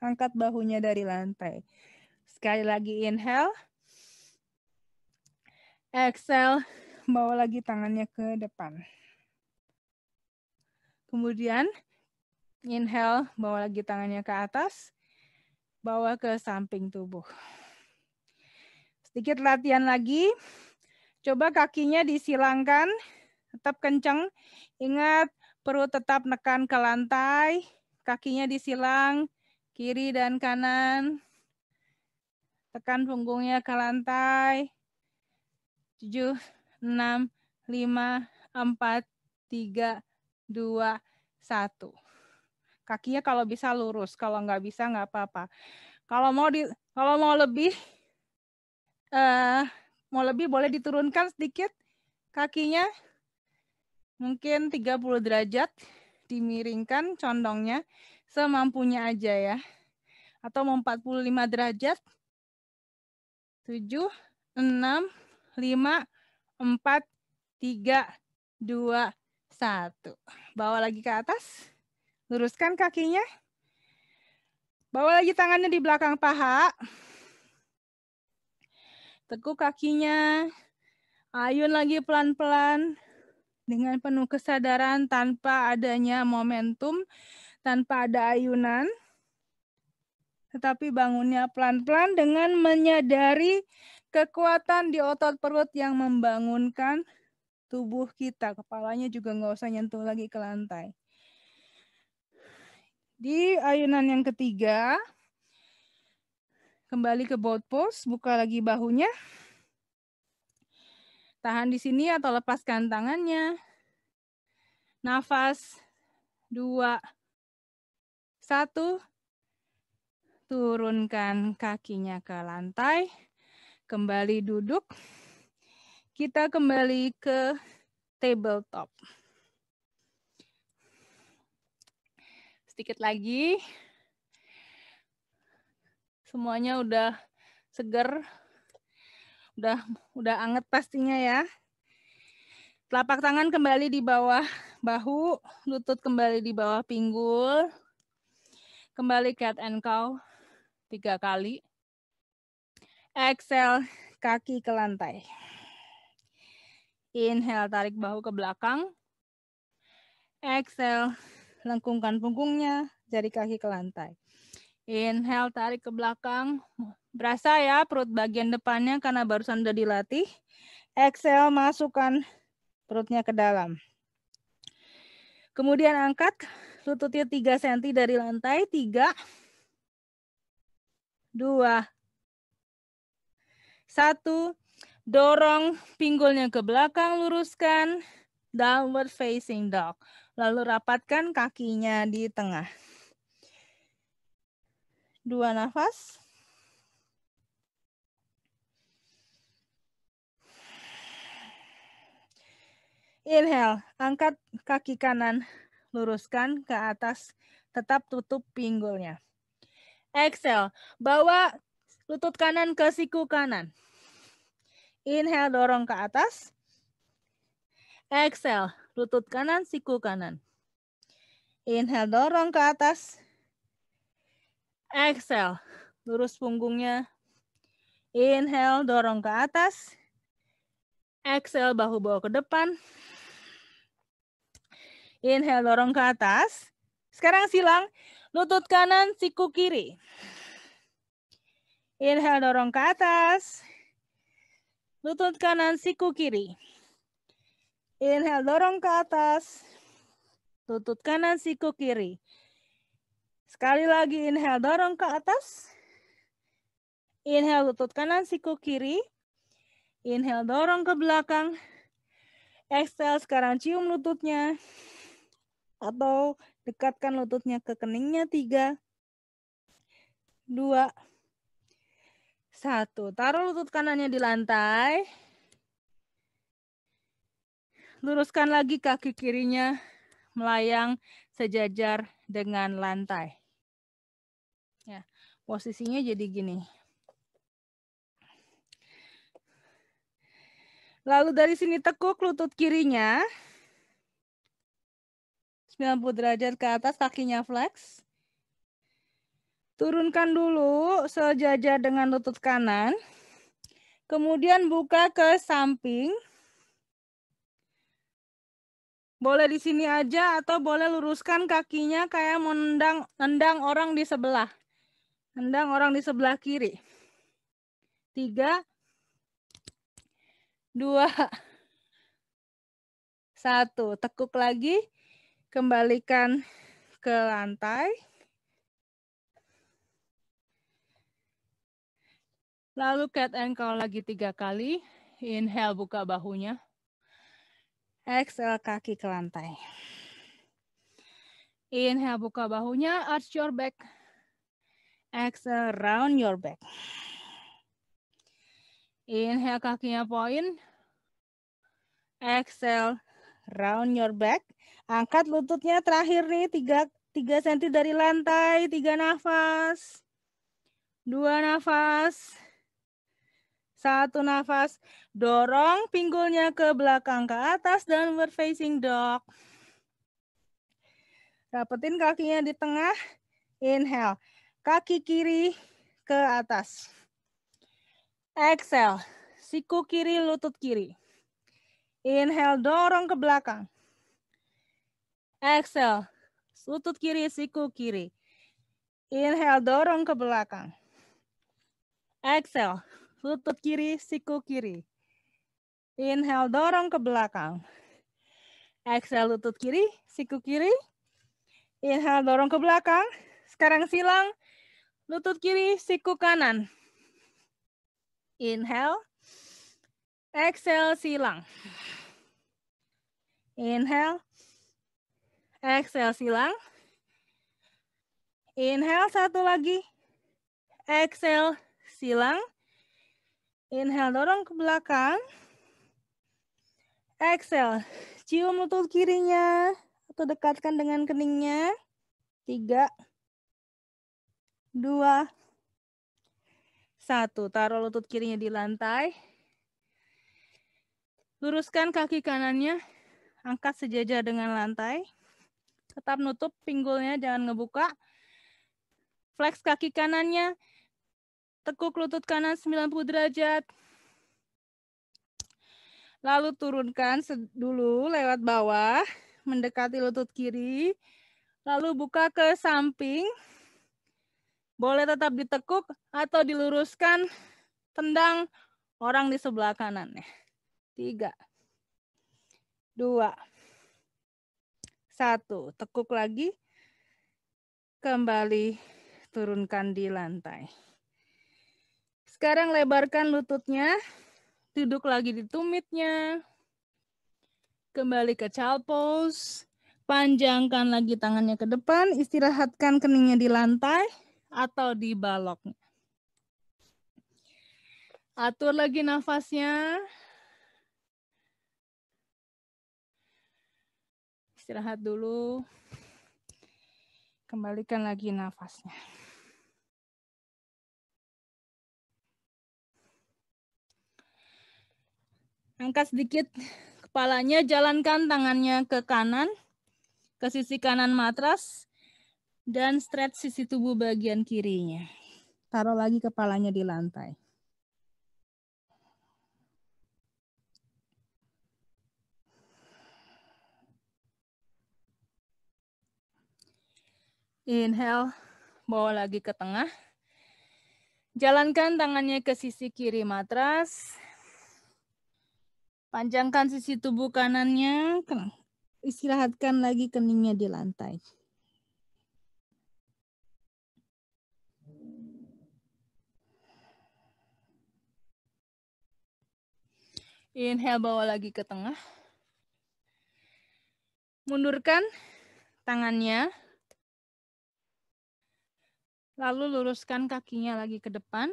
Angkat bahunya dari lantai. Sekali lagi inhale. Exhale bawa lagi tangannya ke depan. Kemudian inhale, bawa lagi tangannya ke atas, bawa ke samping tubuh. Sedikit latihan lagi. Coba kakinya disilangkan, tetap kencang. Ingat perut tetap nekan ke lantai, kakinya disilang kiri dan kanan. Tekan punggungnya ke lantai. 7 6, 5, 4, 3, 2, 1. Kakinya kalau bisa lurus, kalau nggak bisa nggak apa-apa. Kalau mau di, kalau mau lebih, uh, mau lebih boleh diturunkan sedikit kakinya. Mungkin 30 derajat dimiringkan condongnya semampunya aja ya. Atau mau 45 derajat. 7, 6, 5, 4, 3, 2, 1. Bawa lagi ke atas. Luruskan kakinya. Bawa lagi tangannya di belakang paha. Tekuk kakinya. Ayun lagi pelan-pelan dengan penuh kesadaran tanpa adanya momentum, tanpa ada ayunan. Tetapi bangunnya pelan-pelan dengan menyadari Kekuatan di otot perut yang membangunkan tubuh kita. Kepalanya juga nggak usah nyentuh lagi ke lantai. Di ayunan yang ketiga, kembali ke boat pose, buka lagi bahunya. Tahan di sini atau lepaskan tangannya. Nafas, dua, satu. Turunkan kakinya ke lantai. Kembali duduk. Kita kembali ke tabletop. Sedikit lagi. Semuanya udah seger. Udah udah anget pastinya ya. Telapak tangan kembali di bawah bahu, lutut kembali di bawah pinggul. Kembali cat and cow tiga kali. Exhale, kaki ke lantai. Inhale, tarik bahu ke belakang. Exhale, lengkungkan punggungnya, jari kaki ke lantai. Inhale, tarik ke belakang. Berasa ya perut bagian depannya karena barusan sudah dilatih. Exhale, masukkan perutnya ke dalam. Kemudian angkat lututnya 3 cm dari lantai. 3, 2, satu, dorong pinggulnya ke belakang, luruskan. Downward facing dog. Lalu rapatkan kakinya di tengah. Dua nafas. Inhale, angkat kaki kanan, luruskan ke atas, tetap tutup pinggulnya. Exhale, bawa lutut kanan ke siku kanan. Inhale, dorong ke atas. Exhale, lutut kanan, siku kanan. Inhale, dorong ke atas. Exhale, lurus punggungnya. Inhale, dorong ke atas. Exhale, bahu bawah ke depan. Inhale, dorong ke atas. Sekarang silang, lutut kanan, siku kiri. Inhale, dorong ke atas. Lutut kanan, siku kiri. Inhale, dorong ke atas. Lutut kanan, siku kiri. Sekali lagi, inhale, dorong ke atas. Inhale, lutut kanan, siku kiri. Inhale, dorong ke belakang. Exhale, sekarang cium lututnya. Atau dekatkan lututnya ke keningnya. Tiga, dua, satu, taruh lutut kanannya di lantai. Luruskan lagi kaki kirinya melayang sejajar dengan lantai. Ya, posisinya jadi gini. Lalu dari sini tekuk lutut kirinya. 90 derajat ke atas, kakinya flex. Turunkan dulu sejajar dengan lutut kanan. Kemudian buka ke samping. Boleh di sini aja atau boleh luruskan kakinya kayak menendang nendang orang di sebelah. Nendang orang di sebelah kiri. Tiga, dua, satu. Tekuk lagi, kembalikan ke lantai. Lalu cat ankle lagi tiga kali. Inhale, buka bahunya. Exhale, kaki ke lantai. Inhale, buka bahunya. Arch your back. Exhale, round your back. Inhale, kakinya point. Exhale, round your back. Angkat lututnya terakhir nih, tiga 3 cm dari lantai, Tiga nafas. Dua nafas. Satu nafas, dorong pinggulnya ke belakang ke atas dan facing dog. Dapetin kakinya di tengah. Inhale. Kaki kiri ke atas. Exhale. Siku kiri, lutut kiri. Inhale, dorong ke belakang. Exhale. Lutut kiri, siku kiri. Inhale, dorong ke belakang. Exhale lutut kiri, siku kiri. Inhale, dorong ke belakang. Exhale, lutut kiri, siku kiri. Inhale, dorong ke belakang. Sekarang silang, lutut kiri, siku kanan. Inhale. Exhale, silang. Inhale. Exhale, silang. Inhale, satu lagi. Exhale, silang. Inhale, dorong ke belakang. Exhale, cium lutut kirinya atau dekatkan dengan keningnya. Tiga, dua, satu. Taruh lutut kirinya di lantai. Luruskan kaki kanannya, angkat sejajar dengan lantai. Tetap nutup pinggulnya, jangan ngebuka. Flex kaki kanannya, Tekuk lutut kanan 90 derajat. Lalu turunkan dulu lewat bawah, mendekati lutut kiri. Lalu buka ke samping. Boleh tetap ditekuk atau diluruskan tendang orang di sebelah kanannya. Tiga, dua, satu. Tekuk lagi, kembali turunkan di lantai. Sekarang lebarkan lututnya, duduk lagi di tumitnya. Kembali ke child pose. Panjangkan lagi tangannya ke depan, istirahatkan keningnya di lantai atau di balok. Atur lagi nafasnya. Istirahat dulu. Kembalikan lagi nafasnya. Angkat sedikit kepalanya, jalankan tangannya ke kanan, ke sisi kanan matras, dan stretch sisi tubuh bagian kirinya. Taruh lagi kepalanya di lantai. Inhale, bawa lagi ke tengah. Jalankan tangannya ke sisi kiri matras, Panjangkan sisi tubuh kanannya. Istirahatkan lagi keningnya di lantai. Inhale bawa lagi ke tengah. Mundurkan tangannya. Lalu luruskan kakinya lagi ke depan.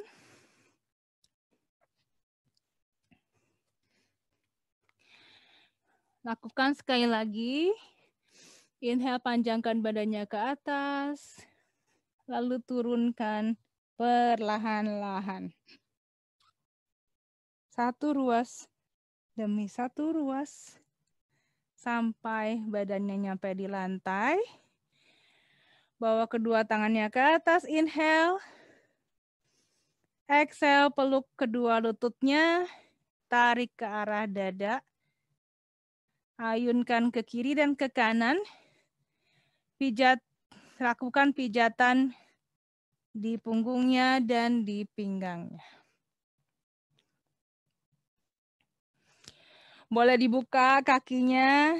Lakukan sekali lagi. Inhale, panjangkan badannya ke atas. Lalu turunkan perlahan-lahan. Satu ruas demi satu ruas sampai badannya nyampe di lantai. Bawa kedua tangannya ke atas, inhale. Exhale, peluk kedua lututnya. Tarik ke arah dada. Ayunkan ke kiri dan ke kanan. Pijat, lakukan pijatan di punggungnya dan di pinggangnya. Boleh dibuka kakinya.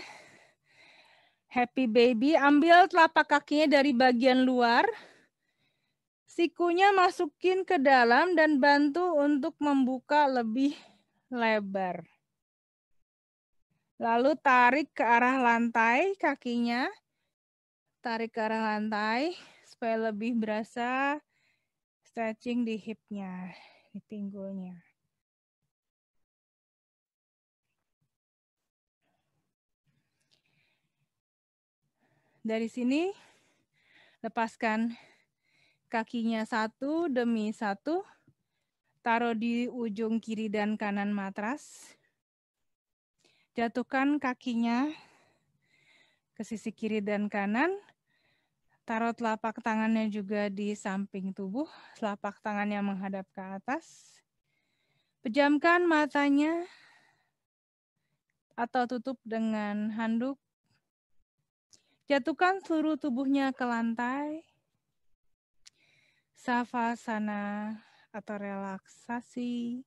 Happy baby, ambil telapak kakinya dari bagian luar. Sikunya masukin ke dalam dan bantu untuk membuka lebih lebar. Lalu tarik ke arah lantai kakinya. Tarik ke arah lantai supaya lebih berasa stretching di hipnya, di pinggulnya. Dari sini lepaskan kakinya satu demi satu. Taruh di ujung kiri dan kanan matras. Jatuhkan kakinya ke sisi kiri dan kanan. Taruh telapak tangannya juga di samping tubuh, telapak tangannya menghadap ke atas. Pejamkan matanya atau tutup dengan handuk. Jatuhkan seluruh tubuhnya ke lantai. Savasana atau relaksasi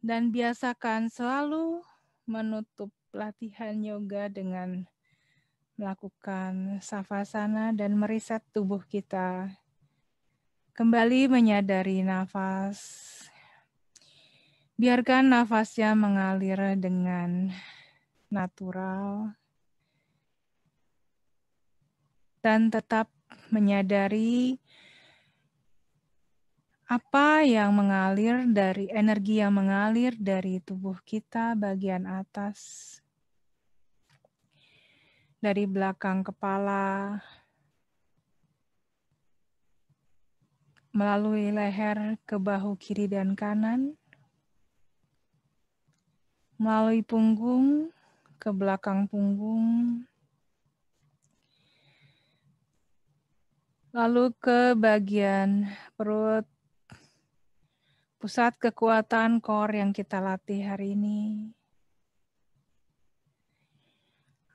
dan biasakan selalu menutup latihan yoga dengan melakukan savasana dan meriset tubuh kita. Kembali menyadari nafas. Biarkan nafasnya mengalir dengan natural dan tetap menyadari apa yang mengalir dari energi yang mengalir dari tubuh kita bagian atas dari belakang kepala melalui leher ke bahu kiri dan kanan melalui punggung ke belakang punggung lalu ke bagian perut pusat kekuatan core yang kita latih hari ini.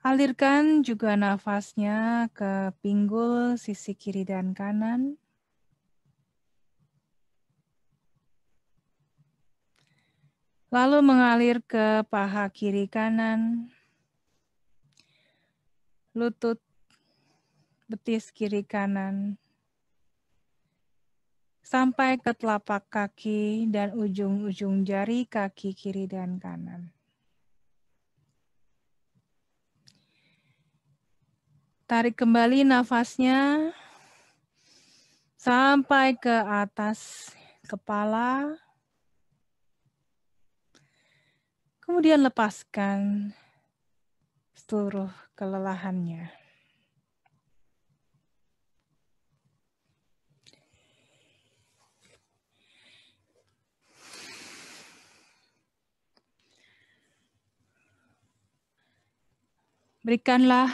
Alirkan juga nafasnya ke pinggul sisi kiri dan kanan. Lalu mengalir ke paha kiri kanan, lutut, betis kiri kanan, sampai ke telapak kaki dan ujung-ujung jari kaki kiri dan kanan. Tarik kembali nafasnya sampai ke atas kepala. Kemudian lepaskan seluruh kelelahannya. Berikanlah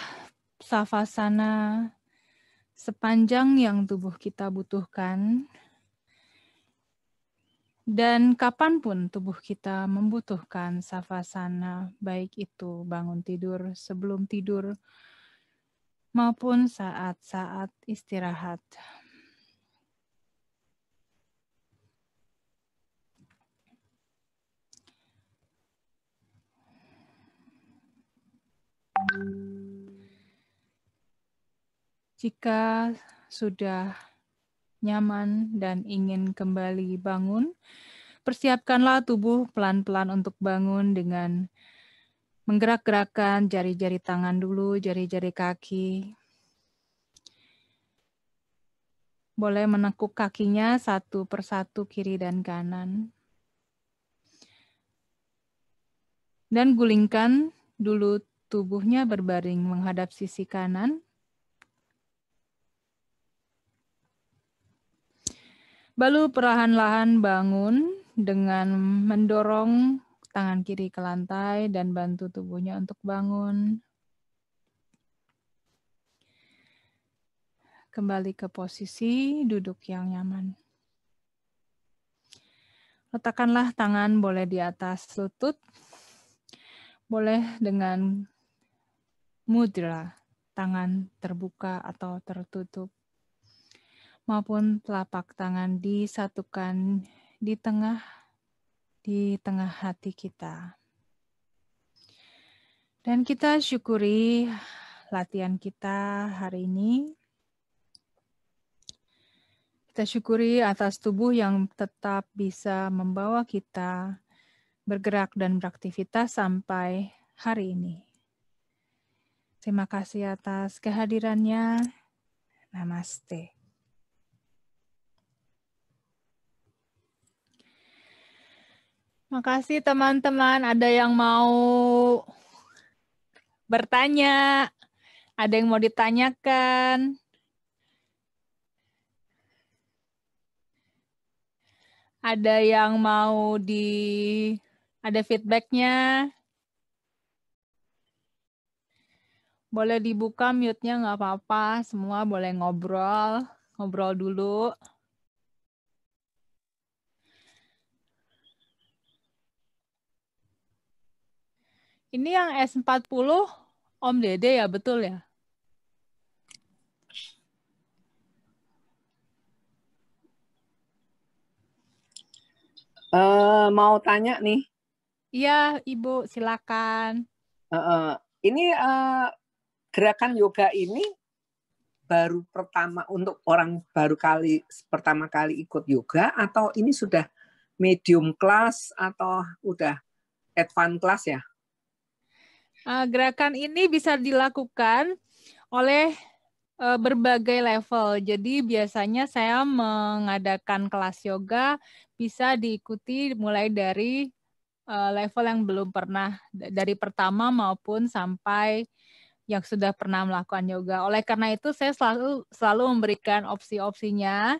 savasana sepanjang yang tubuh kita butuhkan dan kapanpun tubuh kita membutuhkan savasana, baik itu bangun tidur, sebelum tidur, maupun saat-saat istirahat. Jika sudah nyaman dan ingin kembali bangun, persiapkanlah tubuh pelan-pelan untuk bangun dengan menggerak gerakan jari-jari tangan dulu, jari-jari kaki. Boleh menekuk kakinya satu persatu kiri dan kanan. Dan gulingkan dulu tubuhnya berbaring menghadap sisi kanan Balu perlahan-lahan bangun dengan mendorong tangan kiri ke lantai dan bantu tubuhnya untuk bangun. Kembali ke posisi duduk yang nyaman. Letakkanlah tangan boleh di atas lutut, boleh dengan mudra, tangan terbuka atau tertutup maupun telapak tangan disatukan di tengah di tengah hati kita. Dan kita syukuri latihan kita hari ini. Kita syukuri atas tubuh yang tetap bisa membawa kita bergerak dan beraktivitas sampai hari ini. Terima kasih atas kehadirannya. Namaste. Makasih teman-teman, ada yang mau bertanya, ada yang mau ditanyakan. Ada yang mau di ada feedbacknya. Boleh dibuka mute-nya nggak apa-apa, semua boleh ngobrol, ngobrol dulu. Ini yang S40 Om Dede ya, betul ya? Uh, mau tanya nih. Iya, Ibu, silakan. Uh, uh, ini uh, gerakan yoga ini baru pertama untuk orang baru kali pertama kali ikut yoga atau ini sudah medium class atau udah advanced class ya? uh, gerakan ini bisa dilakukan oleh uh, berbagai level. Jadi biasanya saya mengadakan kelas yoga bisa diikuti mulai dari uh, level yang belum pernah dari pertama maupun sampai yang sudah pernah melakukan yoga. Oleh karena itu saya selalu selalu memberikan opsi-opsinya.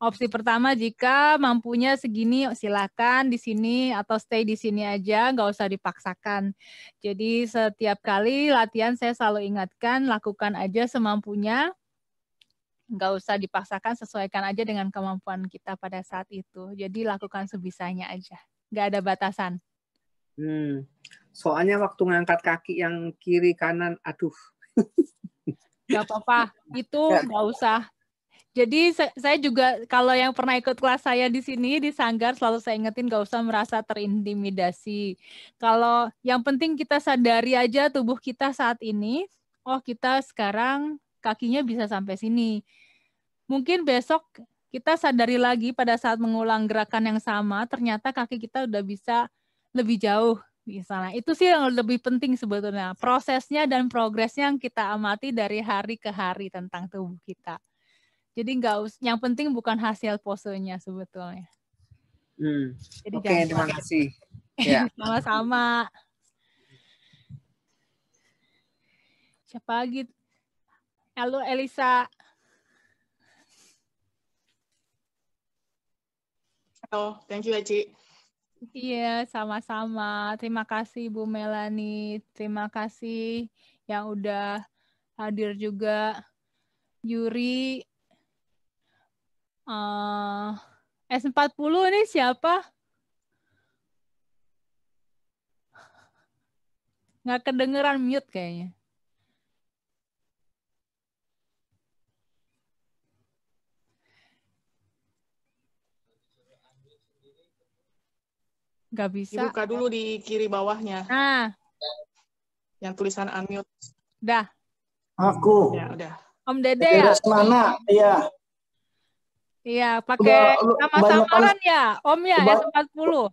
Opsi pertama jika mampunya segini silakan di sini atau stay di sini aja, nggak usah dipaksakan. Jadi setiap kali latihan saya selalu ingatkan lakukan aja semampunya nggak usah dipaksakan sesuaikan aja dengan kemampuan kita pada saat itu jadi lakukan sebisanya aja nggak ada batasan Hmm. Soalnya waktu ngangkat kaki yang kiri kanan, aduh. Gak apa-apa, itu nggak usah. Jadi saya juga kalau yang pernah ikut kelas saya di sini di Sanggar selalu saya ingetin nggak usah merasa terintimidasi. Kalau yang penting kita sadari aja tubuh kita saat ini, oh kita sekarang kakinya bisa sampai sini. Mungkin besok kita sadari lagi pada saat mengulang gerakan yang sama, ternyata kaki kita udah bisa lebih jauh misalnya. Itu sih yang lebih penting sebetulnya. Prosesnya dan progresnya yang kita amati dari hari ke hari tentang tubuh kita. Jadi nggak yang penting bukan hasil posenya sebetulnya. Hmm. Jadi Oke, terima kasih. Ya. Sama-sama. Siapa lagi? Halo Elisa. Halo, thank you Aji Iya, sama-sama. Terima kasih Bu Melani. Terima kasih yang udah hadir juga. Yuri. Eh, uh, S40 ini siapa? Nggak kedengeran mute kayaknya. nggak bisa. Dibuka dulu di kiri bawahnya. Nah. Yang tulisan unmute. Dah. Aku. Ya, udah. Om Dede ya? Mana? Iya. Iya, pakai nama samaran ya, Om ya, ya 40.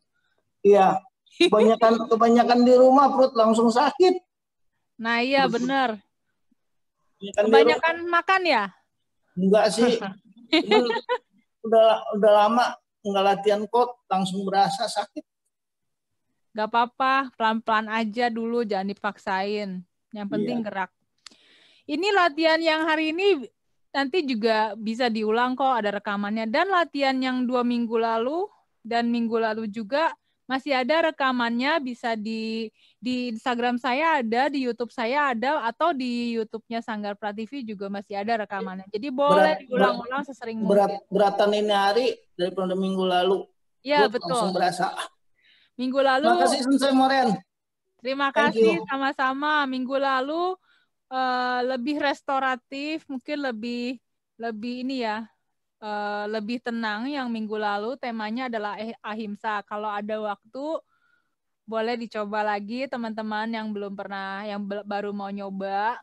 Iya. Kebanyakan kebanyakan di rumah perut langsung sakit. Nah, iya benar. Kebanyakan, kebanyakan makan ya? Enggak sih. udah udah lama nggak latihan kok langsung berasa sakit Gak apa-apa, pelan-pelan aja dulu, jangan dipaksain. Yang penting yeah. gerak. Ini latihan yang hari ini nanti juga bisa diulang kok, ada rekamannya. Dan latihan yang dua minggu lalu dan minggu lalu juga masih ada rekamannya bisa di di Instagram saya ada, di YouTube saya ada, atau di YouTube-nya Sanggar Prativi juga masih ada rekamannya. Jadi boleh diulang-ulang sesering berat, mungkin. Beratan ini hari dari minggu lalu. Ya, betul. Langsung berasa, ah, Minggu lalu. Terima kasih Sensei Moren. Terima kasih sama-sama. Minggu lalu uh, lebih restoratif, mungkin lebih lebih ini ya, uh, lebih tenang. Yang minggu lalu temanya adalah eh, ahimsa. Kalau ada waktu boleh dicoba lagi teman-teman yang belum pernah yang baru mau nyoba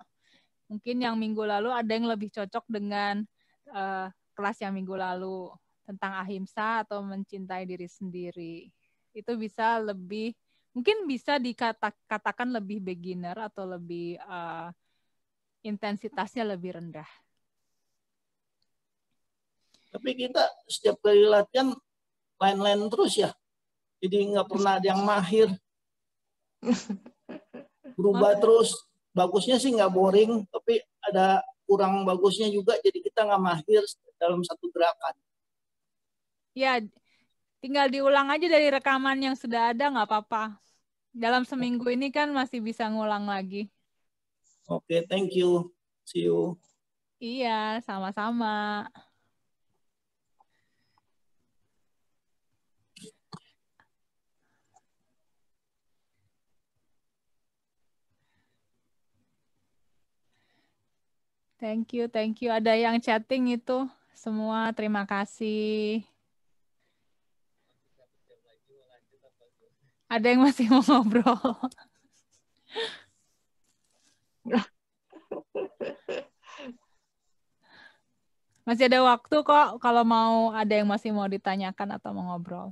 mungkin yang minggu lalu ada yang lebih cocok dengan uh, kelas yang minggu lalu tentang ahimsa atau mencintai diri sendiri itu bisa lebih mungkin bisa dikatakan lebih beginner atau lebih uh, intensitasnya lebih rendah. Tapi kita setiap kali latihan lain-lain terus ya. Jadi nggak pernah ada yang mahir. Berubah terus. Bagusnya sih nggak boring, tapi ada kurang bagusnya juga. Jadi kita nggak mahir dalam satu gerakan. Ya, tinggal diulang aja dari rekaman yang sudah ada nggak apa-apa. Dalam seminggu ini kan masih bisa ngulang lagi. Oke, okay, thank you. See you. Iya, sama-sama. Thank you, thank you. Ada yang chatting itu semua. Terima kasih. Ada yang masih mau ngobrol? masih ada waktu kok kalau mau ada yang masih mau ditanyakan atau mau ngobrol.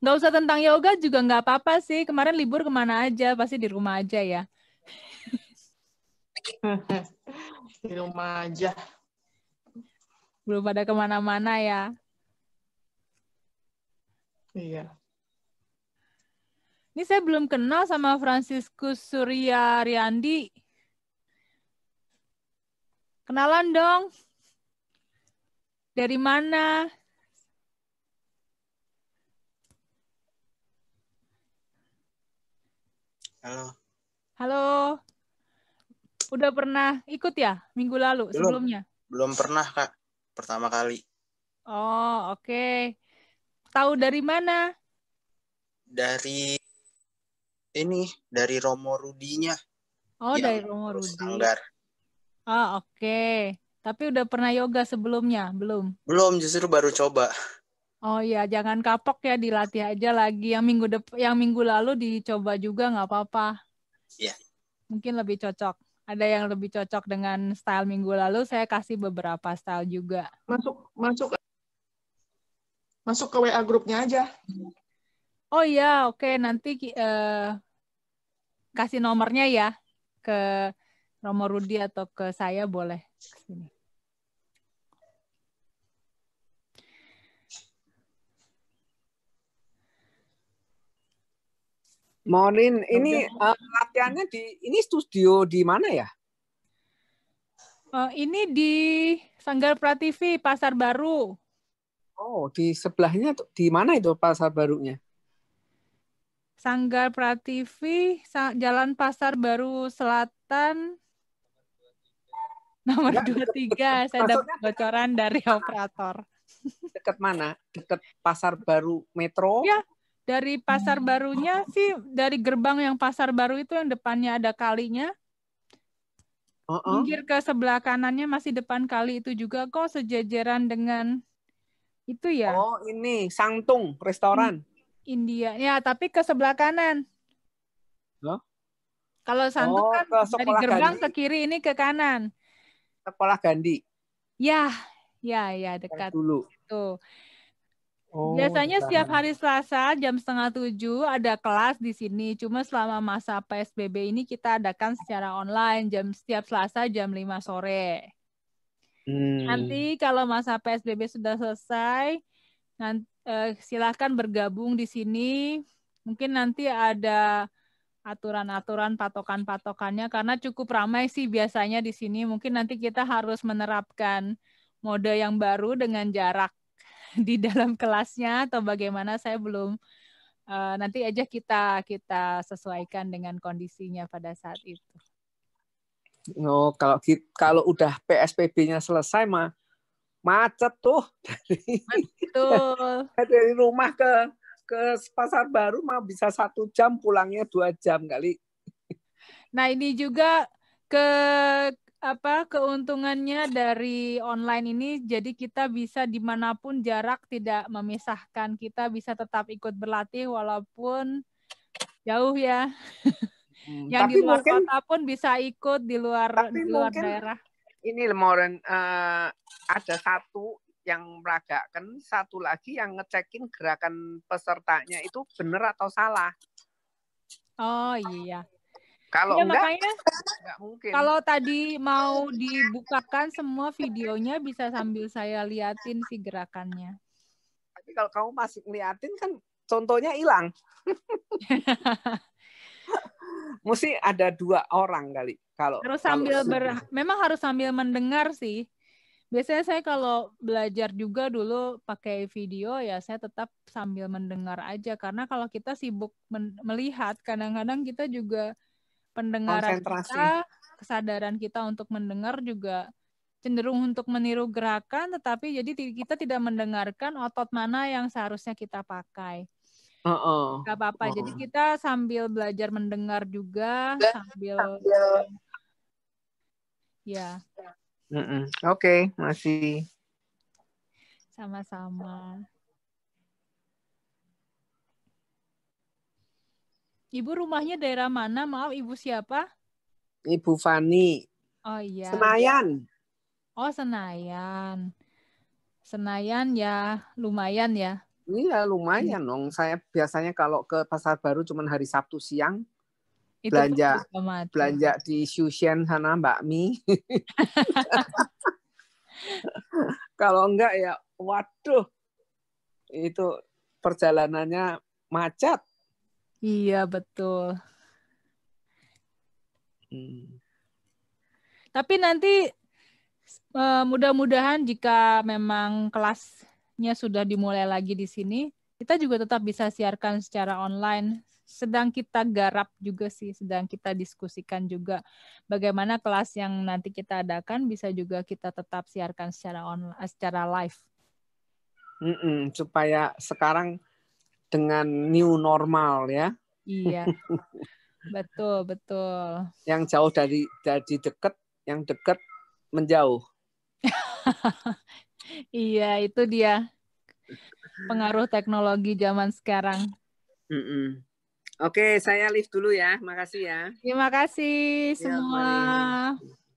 Nggak usah tentang yoga juga nggak apa-apa sih. Kemarin libur kemana aja, pasti di rumah aja ya. di rumah aja. Belum pada kemana-mana ya. Iya. Ini saya belum kenal sama Franciscus Surya Riandi. Kenalan dong. Dari mana? Halo. Halo. Udah pernah ikut ya minggu lalu belum, sebelumnya? Belum pernah, Kak. Pertama kali. Oh, oke. Okay. Tahu dari mana? Dari ini, dari Romo Rudinya. Oh, dari Romo Rudi. Sanggar. Ah, oke. Okay. Tapi udah pernah yoga sebelumnya? Belum? Belum, justru baru coba. Oh iya, jangan kapok ya, dilatih aja lagi. Yang minggu dep yang minggu lalu dicoba juga nggak apa-apa. Iya. Yeah. Mungkin lebih cocok. Ada yang lebih cocok dengan style minggu lalu, saya kasih beberapa style juga. Masuk masuk masuk ke WA grupnya aja. Oh iya, oke okay. nanti uh, kasih nomornya ya ke Romo Rudi atau ke saya boleh kesini. Maureen, ini uh, latihannya di ini studio di mana ya? Uh, ini di Sanggar Prativi Pasar Baru. Oh, di sebelahnya di mana itu pasar barunya? Sanggar Prativi, Jalan Pasar Baru Selatan, nomor ya, dua tiga. Saya dapat bocoran dari operator. Dekat mana? Dekat Pasar Baru Metro? Ya, dari Pasar Barunya sih, dari gerbang yang Pasar Baru itu yang depannya ada kalinya. Uh -uh. Minggir ke sebelah kanannya masih depan kali itu juga kok sejajaran dengan itu ya. Oh, ini Santung restoran. India. Ya, tapi ke sebelah kanan. Huh? Kalau Santung oh, kan dari gerbang Gandhi. ke kiri, ini ke kanan. Sekolah Gandhi. Ya, ya, ya dekat. dulu. Tuh. Oh, Biasanya setiap hari Selasa jam setengah tujuh ada kelas di sini. Cuma selama masa PSBB ini kita adakan secara online jam setiap Selasa jam lima sore. Nanti hmm. kalau masa PSBB sudah selesai, nanti, eh, silahkan bergabung di sini. Mungkin nanti ada aturan-aturan patokan-patokannya karena cukup ramai sih biasanya di sini. Mungkin nanti kita harus menerapkan mode yang baru dengan jarak di dalam kelasnya atau bagaimana saya belum eh, nanti aja kita kita sesuaikan dengan kondisinya pada saat itu. No, kalau kalau udah PSBB-nya selesai mah macet tuh dari Betul. dari rumah ke ke pasar baru mah bisa satu jam pulangnya dua jam kali. Nah ini juga ke apa keuntungannya dari online ini jadi kita bisa dimanapun jarak tidak memisahkan kita bisa tetap ikut berlatih walaupun jauh ya. Hmm, yang tapi di luar mungkin, kota pun bisa ikut di luar tapi di luar daerah. Ini Lemoren uh, eh, ada satu yang meragakan, satu lagi yang ngecekin gerakan pesertanya itu benar atau salah. Oh iya. Kalau ya, enggak, makanya, enggak mungkin. Kalau tadi mau dibukakan semua videonya bisa sambil saya liatin si gerakannya. Tapi kalau kamu masih ngeliatin kan contohnya hilang. mesti ada dua orang kali kalau harus sambil kalau... ber memang harus sambil mendengar sih biasanya saya kalau belajar juga dulu pakai video ya saya tetap sambil mendengar aja karena kalau kita sibuk melihat kadang-kadang kita juga pendengaran kita kesadaran kita untuk mendengar juga cenderung untuk meniru gerakan tetapi jadi kita tidak mendengarkan otot mana yang seharusnya kita pakai Heeh. Gak apa-apa. -uh. Jadi kita sambil belajar mendengar juga, sambil, sambil. ya. Uh -uh. Oke, okay, masih. Sama-sama. Ibu rumahnya daerah mana? Maaf, Ibu siapa? Ibu Fani. Oh iya. Senayan. Oh, Senayan. Senayan ya lumayan ya Iya, lumayan iya. dong. Saya biasanya kalau ke pasar baru cuma hari Sabtu siang Itu belanja belanja di Shushen sana bakmi. kalau enggak ya waduh. Itu perjalanannya macet. Iya, betul. Hmm. Tapi nanti eh, mudah-mudahan jika memang kelas nya sudah dimulai lagi di sini, kita juga tetap bisa siarkan secara online. Sedang kita garap juga sih, sedang kita diskusikan juga bagaimana kelas yang nanti kita adakan bisa juga kita tetap siarkan secara online, secara live. Mm -mm, supaya sekarang dengan new normal ya. Iya. betul, betul. Yang jauh dari dari dekat, yang dekat menjauh. iya itu dia pengaruh teknologi zaman sekarang. Mm -mm. Oke, okay, saya lift dulu ya. Makasih ya. Terima kasih ya, semua. Ya,